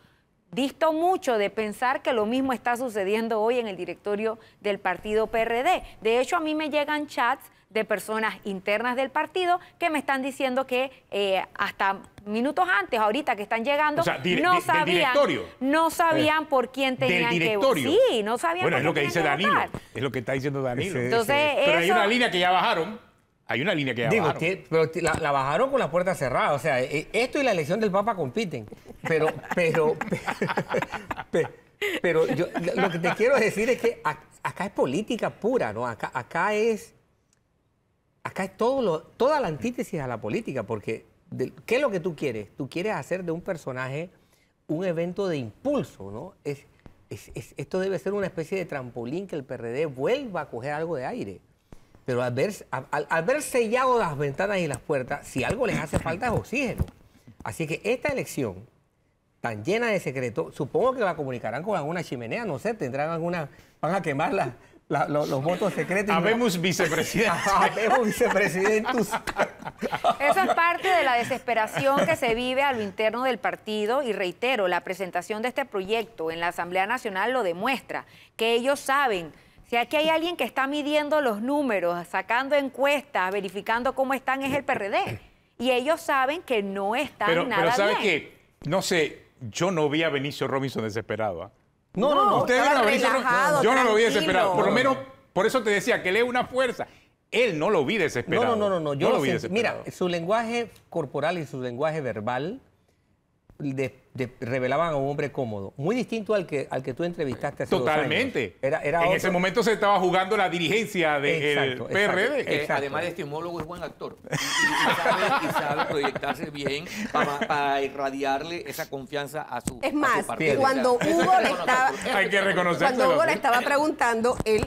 Disto mucho de pensar que lo mismo está sucediendo hoy en el directorio del partido PRD. De hecho, a mí me llegan chats de personas internas del partido que me están diciendo que eh, hasta minutos antes, ahorita que están llegando, no, sabían, no eh, sabían por quién tenían que votar. Sí, no sabían Bueno, es lo que dice Danilo, es lo que está diciendo Danilo. Pero hay una línea que ya bajaron. Hay una línea que ya bajaron. pero la, bajaron con la puerta cerrada. O sea, eh, esto y la elección del Papa compiten. Pero, [LAUGHS] pero, [LAUGHS] pero, yo, lo que te quiero decir es que acá es política pura, ¿no? Acá, acá es acá es todo lo, toda la antítesis a la política, porque ¿qué es lo que tú quieres? Tú quieres hacer de un personaje un evento de impulso, ¿no? Es, esto debe ser una especie de trampolín que el PRD vuelva a coger algo de aire. Pero al, ver, haber sellado las ventanas y las puertas, si algo les hace falta es oxígeno. Así que esta elección, tan llena de secretos, supongo que la comunicarán con alguna chimenea, no sé, tendrán alguna, van a quemarla los, votos secretos. Habemos vicepresidentes. [LAUGHS] Habemos Eso es parte de la desesperación que se vive a lo interno del partido y reitero, la presentación de este proyecto en la Asamblea Nacional lo demuestra, que ellos saben. Si aquí hay alguien que está midiendo los números, sacando encuestas, verificando cómo están, es el PRD. Y ellos saben que no están nada bien. Pero ¿sabes qué? No sé, yo no vi a Benicio Robinson desesperado. ¿ah? No, no, no. yo no lo vi desesperado. Por lo menos, por eso te decía que lee una fuerza. Él no lo vi desesperado. No, no, no, no. Yo no lo vi desesperado. Mira, su lenguaje corporal y su lenguaje verbal, después revelaban a un hombre cómodo, muy distinto al que, al que tú entrevistaste hace Totalmente. Dos años. Era, en ese momento se estaba jugando la dirigencia eh, del de PRD. Exacto, Además, este estimólogo es buen actor y, sabe, proyectarse bien para, irradiarle esa confianza a su Es más, cuando Hugo le estaba... Cuando Hugo le estaba preguntando, él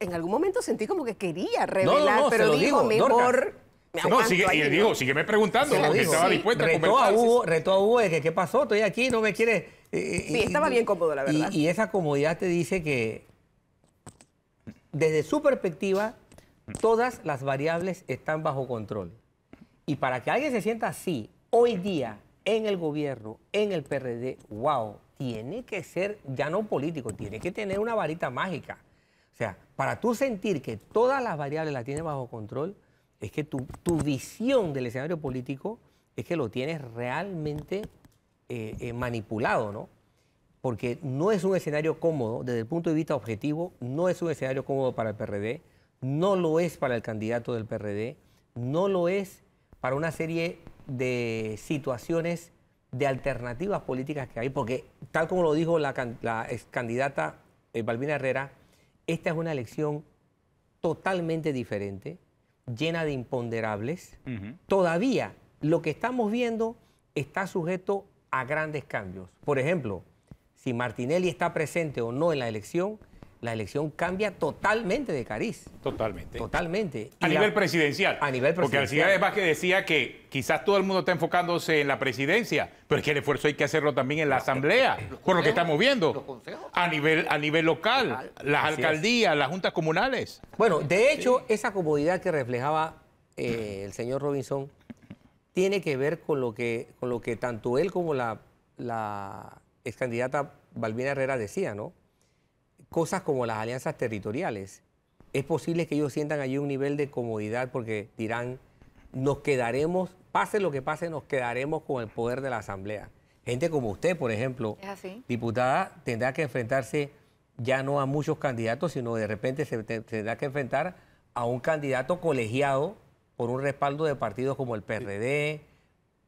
en algún momento sentí como que quería revelar, pero dijo, mejor... No, sigue, digo, sígueme preguntando, porque estaba dispuesta retó a, Hugo, retó a Hugo de que qué pasó, estoy aquí, no me quiere... Eh, eh, sí, estaba bien cómodo, la verdad. Y, y, esa comodidad te dice que, desde su perspectiva, todas las variables están bajo control. Y para que alguien se sienta así, hoy día, en el gobierno, en el PRD, wow, tiene que ser ya no político, tiene que tener una varita mágica. O sea, para tú sentir que todas las variables las tienes bajo control, es que tu, visión del escenario político es que lo tienes realmente eh, eh, manipulado, ¿no? Porque no es un escenario cómodo, desde el punto de vista objetivo, no es un escenario cómodo para el PRD, no lo es para el candidato del PRD, no lo es para una serie de situaciones de alternativas políticas que hay, porque tal como lo dijo la, candidata eh, Balbina Herrera, esta es una elección totalmente diferente, llena de imponderables, todavía lo que estamos viendo está sujeto a grandes cambios. Por ejemplo, si Martinelli está presente o no en la elección, la elección cambia totalmente de cariz. Totalmente. Totalmente. A nivel presidencial. A nivel presidencial. Porque señor Vázquez decía que quizás todo el mundo está enfocándose en la presidencia, pero es que el esfuerzo hay que hacerlo también en la asamblea, con lo que estamos viendo. A nivel, a nivel local, las alcaldías, las juntas comunales. Bueno, de hecho, esa comodidad que reflejaba eh, el señor Robinson tiene que ver con lo que, con lo que tanto él como la, la ex candidata Balbina Herrera decía, ¿no? cosas como las alianzas territoriales, es posible que ellos sientan allí un nivel de comodidad porque dirán, nos quedaremos, pase lo que pase, nos quedaremos con el poder de la Asamblea. Gente como usted, por ejemplo, diputada, tendrá que enfrentarse ya no a muchos candidatos, sino de repente se tendrá que enfrentar a un candidato colegiado por un respaldo de partidos como el PRD,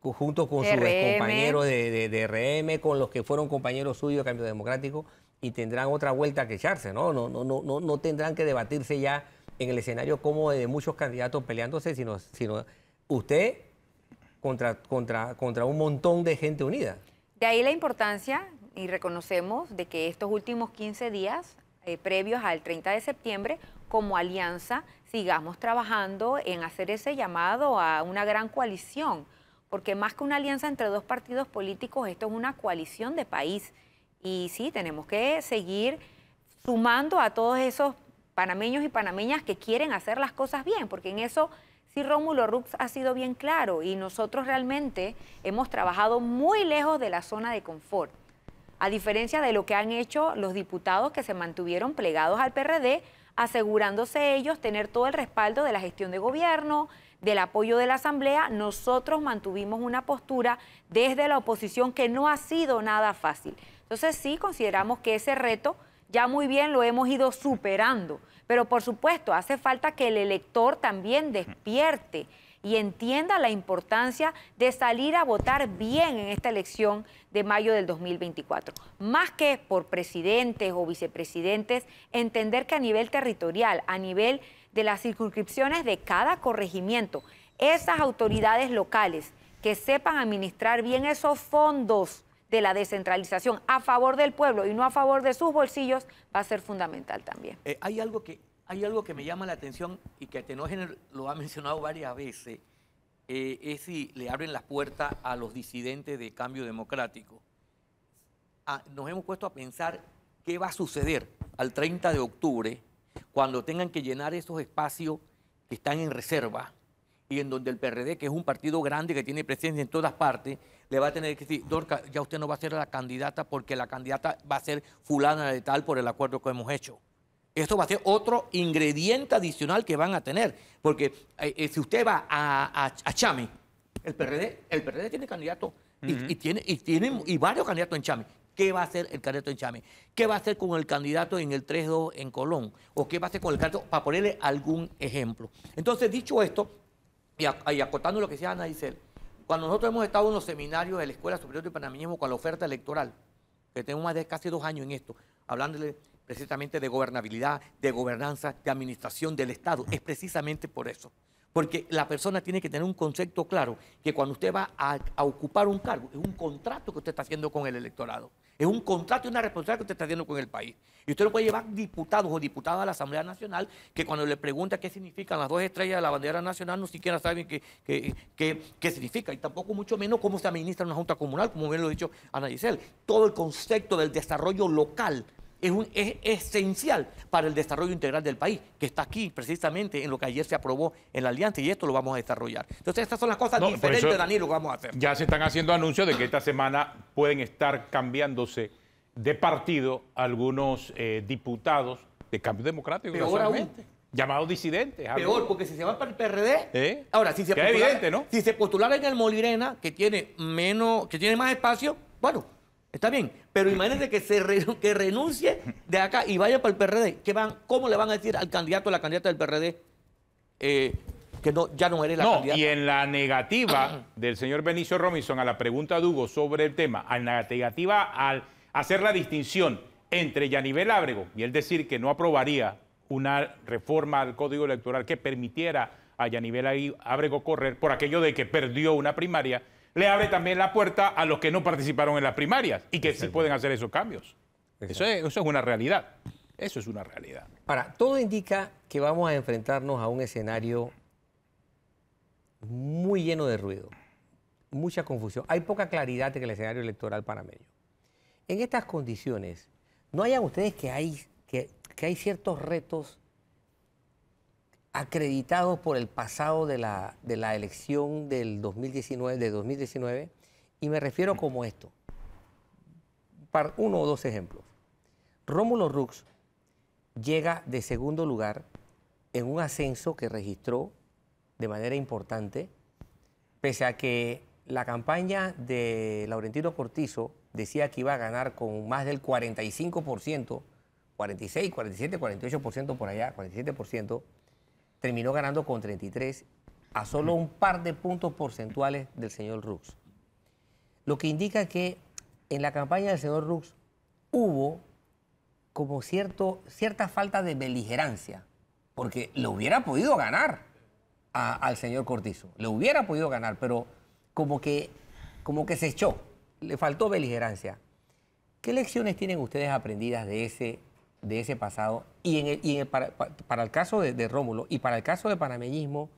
junto con sus compañeros de, de, RM, con los que fueron compañeros suyos de Cambio Democrático y tendrán otra vuelta que echarse, ¿no? No, no, no, no, no tendrán que debatirse ya en el escenario como de muchos candidatos peleándose, sino, sino usted contra, contra, contra un montón de gente unida. De ahí la importancia, y reconocemos, de que estos últimos 15 días, eh, previos al 30 de septiembre, como alianza, sigamos trabajando en hacer ese llamado a una gran coalición, porque más que una alianza entre dos partidos políticos, esto es una coalición de país y sí, tenemos que seguir sumando a todos esos panameños y panameñas que quieren hacer las cosas bien, porque en eso sí Rómulo Rux ha sido bien claro y nosotros realmente hemos trabajado muy lejos de la zona de confort. A diferencia de lo que han hecho los diputados que se mantuvieron plegados al PRD, asegurándose ellos tener todo el respaldo de la gestión de gobierno, del apoyo de la Asamblea, nosotros mantuvimos una postura desde la oposición que no ha sido nada fácil. Entonces sí consideramos que ese reto ya muy bien lo hemos ido superando, pero por supuesto hace falta que el elector también despierte y entienda la importancia de salir a votar bien en esta elección de mayo del 2024. Más que por presidentes o vicepresidentes, entender que a nivel territorial, a nivel de las circunscripciones de cada corregimiento, esas autoridades locales que sepan administrar bien esos fondos de la descentralización a favor del pueblo y no a favor de sus bolsillos va a ser fundamental también. Eh, hay, algo que, hay algo que me llama la atención y que no lo ha mencionado varias veces, eh, es si le abren las puertas a los disidentes de cambio democrático. Ah, nos hemos puesto a pensar qué va a suceder al 30 de octubre cuando tengan que llenar esos espacios que están en reserva, y en donde el PRD, que es un partido grande que tiene presencia en todas partes, le va a tener que decir, Dorca, ya usted no va a ser la candidata porque la candidata va a ser fulana de tal por el acuerdo que hemos hecho. Esto va a ser otro ingrediente adicional que van a tener, porque eh, eh, si usted va a, a, Chame, el PRD, el PRD tiene candidato y, tiene, y, tiene, y varios candidatos en Chame. ¿Qué va a hacer el candidato en Chame? ¿Qué va a hacer con el candidato en el 3-2 en Colón? ¿O qué va a hacer con el candidato? Para ponerle algún ejemplo. Entonces, dicho esto, y, acotando lo que decía Ana Isel, cuando nosotros hemos estado en los seminarios de la Escuela Superior de Panameñismo con la oferta electoral, que tenemos más de casi dos años en esto, hablándole precisamente de gobernabilidad, de gobernanza, de administración del Estado, es precisamente por eso. Porque la persona tiene que tener un concepto claro que cuando usted va a ocupar un cargo, es un contrato que usted está haciendo con el electorado. Es un contrato y una responsabilidad que usted está teniendo con el país. Y usted lo puede llevar diputados o diputadas a la Asamblea Nacional que cuando le pregunta qué significan las dos estrellas de la bandera nacional no siquiera saben qué, qué significa. Y tampoco mucho menos cómo se administra una junta comunal, como bien lo ha dicho Ana Giselle. Todo el concepto del desarrollo local es, es esencial para el desarrollo integral del país, que está aquí precisamente en lo que ayer se aprobó en la alianza y esto lo vamos a desarrollar. Entonces, estas son las cosas diferentes, Danilo, que vamos a hacer. Ya se están haciendo anuncios de que esta semana pueden estar cambiándose de partido algunos eh, diputados de cambio democrático. Peor aún. Llamados disidentes. Peor, porque si se van para el PRD. ¿Eh? Ahora, si se, ¿no? si se postulara en el Molirena, que tiene menos, que tiene más espacio, bueno, está bien. Pero imagínense que se que renuncie de acá y vaya para el PRD. ¿Cómo le van a decir al candidato o la candidata del PRD eh, que no, ya no eres la candidata? Y en la negativa [CLEARS THROAT] del señor Benicio Robinson a la pregunta de Hugo sobre el tema, en la negativa al hacer la distinción entre Yanivel Ábrego y el decir que no aprobaría una reforma al Código Electoral que permitiera a Yanivel Ábrego correr por aquello de que perdió una primaria le abre también la puerta a los que no participaron en las primarias y que sí pueden hacer esos cambios. Eso es, una realidad. Eso es una realidad. Ahora, todo indica que vamos a enfrentarnos a un escenario muy lleno de ruido, mucha confusión. Hay poca claridad en el escenario electoral panameño. En estas condiciones, ¿no hayan ustedes que hay, que hay ciertos retos acreditados por el pasado de la, elección del de 2019, y me refiero como esto, para uno o dos ejemplos. Rómulo Rux llega de segundo lugar en un ascenso que registró de manera importante, pese a que la campaña de Laurentino Cortizo decía que iba a ganar con más del 45%, 46, 47, 48% por allá, 47%, terminó ganando con 33 a solo un par de puntos porcentuales del señor Rux. Lo que indica que en la campaña del señor Rux hubo como cierto, cierta falta de beligerancia, porque le hubiera podido ganar al señor Cortizo, le hubiera podido ganar, pero como que, como que se echó, le faltó beligerancia. ¿Qué lecciones tienen ustedes aprendidas de ese de ese pasado. Y, en para, el caso de, de, Rómulo y para el caso de panameñismo,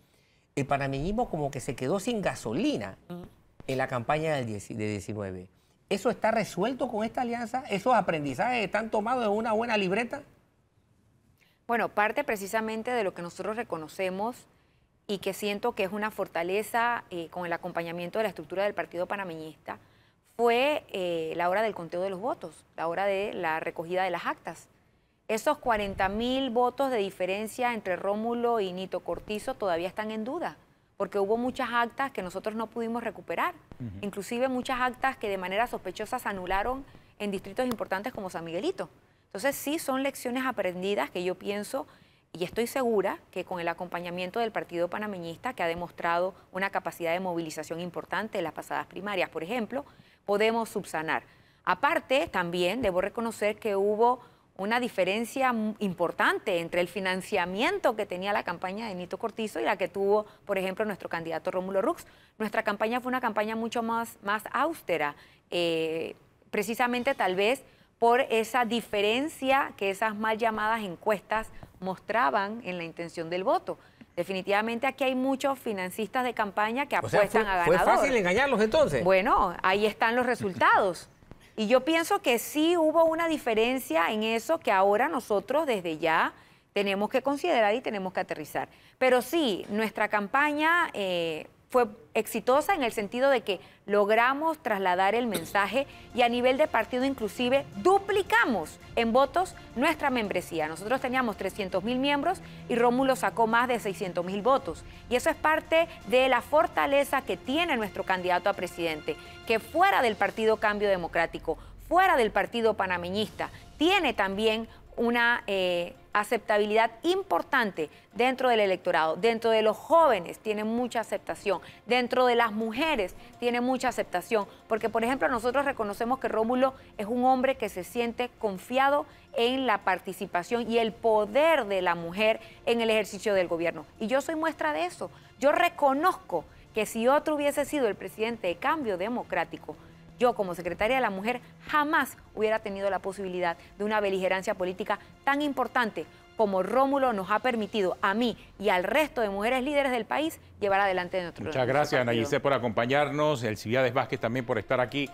el panameñismo como que se quedó sin gasolina en la campaña del de 19. ¿Eso está resuelto con esta alianza? ¿Esos aprendizajes están tomados en una buena libreta? Bueno, parte precisamente de lo que nosotros reconocemos y que siento que es una fortaleza eh, con el acompañamiento de la estructura del Partido Panameñista, fue eh, la hora del conteo de los votos, la hora de la recogida de las actas. ¿Esos 40.000 mil votos de diferencia entre Rómulo y Nito Cortizo todavía están en duda? Porque hubo muchas actas que nosotros no pudimos recuperar, inclusive muchas actas que de manera sospechosa se anularon en distritos importantes como San Miguelito. Entonces sí son lecciones aprendidas que yo pienso y estoy segura que con el acompañamiento del Partido Panameñista, que ha demostrado una capacidad de movilización importante en las pasadas primarias, por ejemplo, podemos subsanar. Aparte, también debo reconocer que hubo una diferencia importante entre el financiamiento que tenía la campaña de Nito Cortizo y la que tuvo, por ejemplo, nuestro candidato Rómulo Rux. Nuestra campaña fue una campaña mucho más, más austera, eh, precisamente tal vez por esa diferencia que esas mal llamadas encuestas mostraban en la intención del voto. Definitivamente aquí hay muchos financistas de campaña que apuestan o sea, a fácil engañarlos entonces? Bueno, ahí están los resultados. Y yo pienso que sí hubo una diferencia en eso que ahora nosotros desde ya tenemos que considerar y tenemos que aterrizar. Pero sí, nuestra campaña eh, fue exitosa en el sentido de que logramos trasladar el mensaje y a nivel de partido inclusive duplicamos en votos nuestra membresía. Nosotros teníamos 300 mil miembros y Rómulo sacó más de 600 mil votos. Y eso es parte de la fortaleza que tiene nuestro candidato a presidente, que fuera del Partido Cambio Democrático, fuera del Partido Panameñista, tiene también una... Eh, aceptabilidad importante dentro del electorado, dentro de los jóvenes tiene mucha aceptación, dentro de las mujeres tiene mucha aceptación, porque por ejemplo nosotros reconocemos que Rómulo es un hombre que se siente confiado en la participación y el poder de la mujer en el ejercicio del gobierno. Y yo soy muestra de eso. Yo reconozco que si otro hubiese sido el presidente de cambio democrático, yo como secretaria de la mujer jamás hubiera tenido la posibilidad de una beligerancia política tan importante como Rómulo nos ha permitido a mí y al resto de mujeres líderes del país llevar adelante nuestro nuestro Muchas gracias, Ana por acompañarnos, el Vázquez también por estar aquí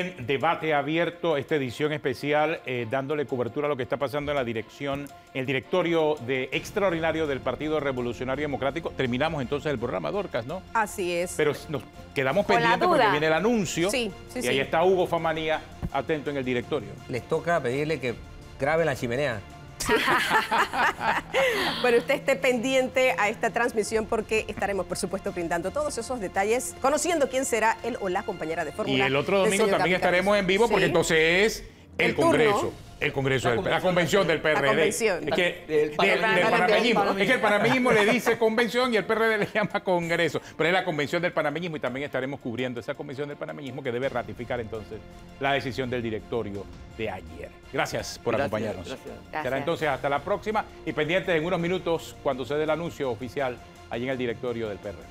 en debate abierto esta edición especial eh, dándole cobertura a lo que está pasando en la dirección, el directorio de extraordinario del Partido Revolucionario Democrático. Terminamos entonces el programa Dorcas, ¿no? Así es. Pero nos quedamos pendientes porque viene el anuncio sí, sí, y ahí está Hugo Famanía atento en el directorio. Les toca pedirle que grabe la chimenea. [LAUGHS] bueno, usted esté pendiente a esta transmisión porque estaremos, por supuesto, pintando todos esos detalles, conociendo quién será él o la compañera de fórmula. Y el otro domingo también estaremos en vivo porque entonces es el, Congreso. El Congreso, la, convención del PRD. La convención. del, eh, Es que el panameñismo le dice convención y el PRD le llama Congreso. Pero es la convención del panameñismo y también estaremos cubriendo esa convención del panameñismo que debe ratificar entonces la decisión del directorio de ayer. Gracias por acompañarnos. Gracias. Será entonces hasta la próxima y pendiente en unos minutos cuando se dé el anuncio oficial allí en el directorio del PRD.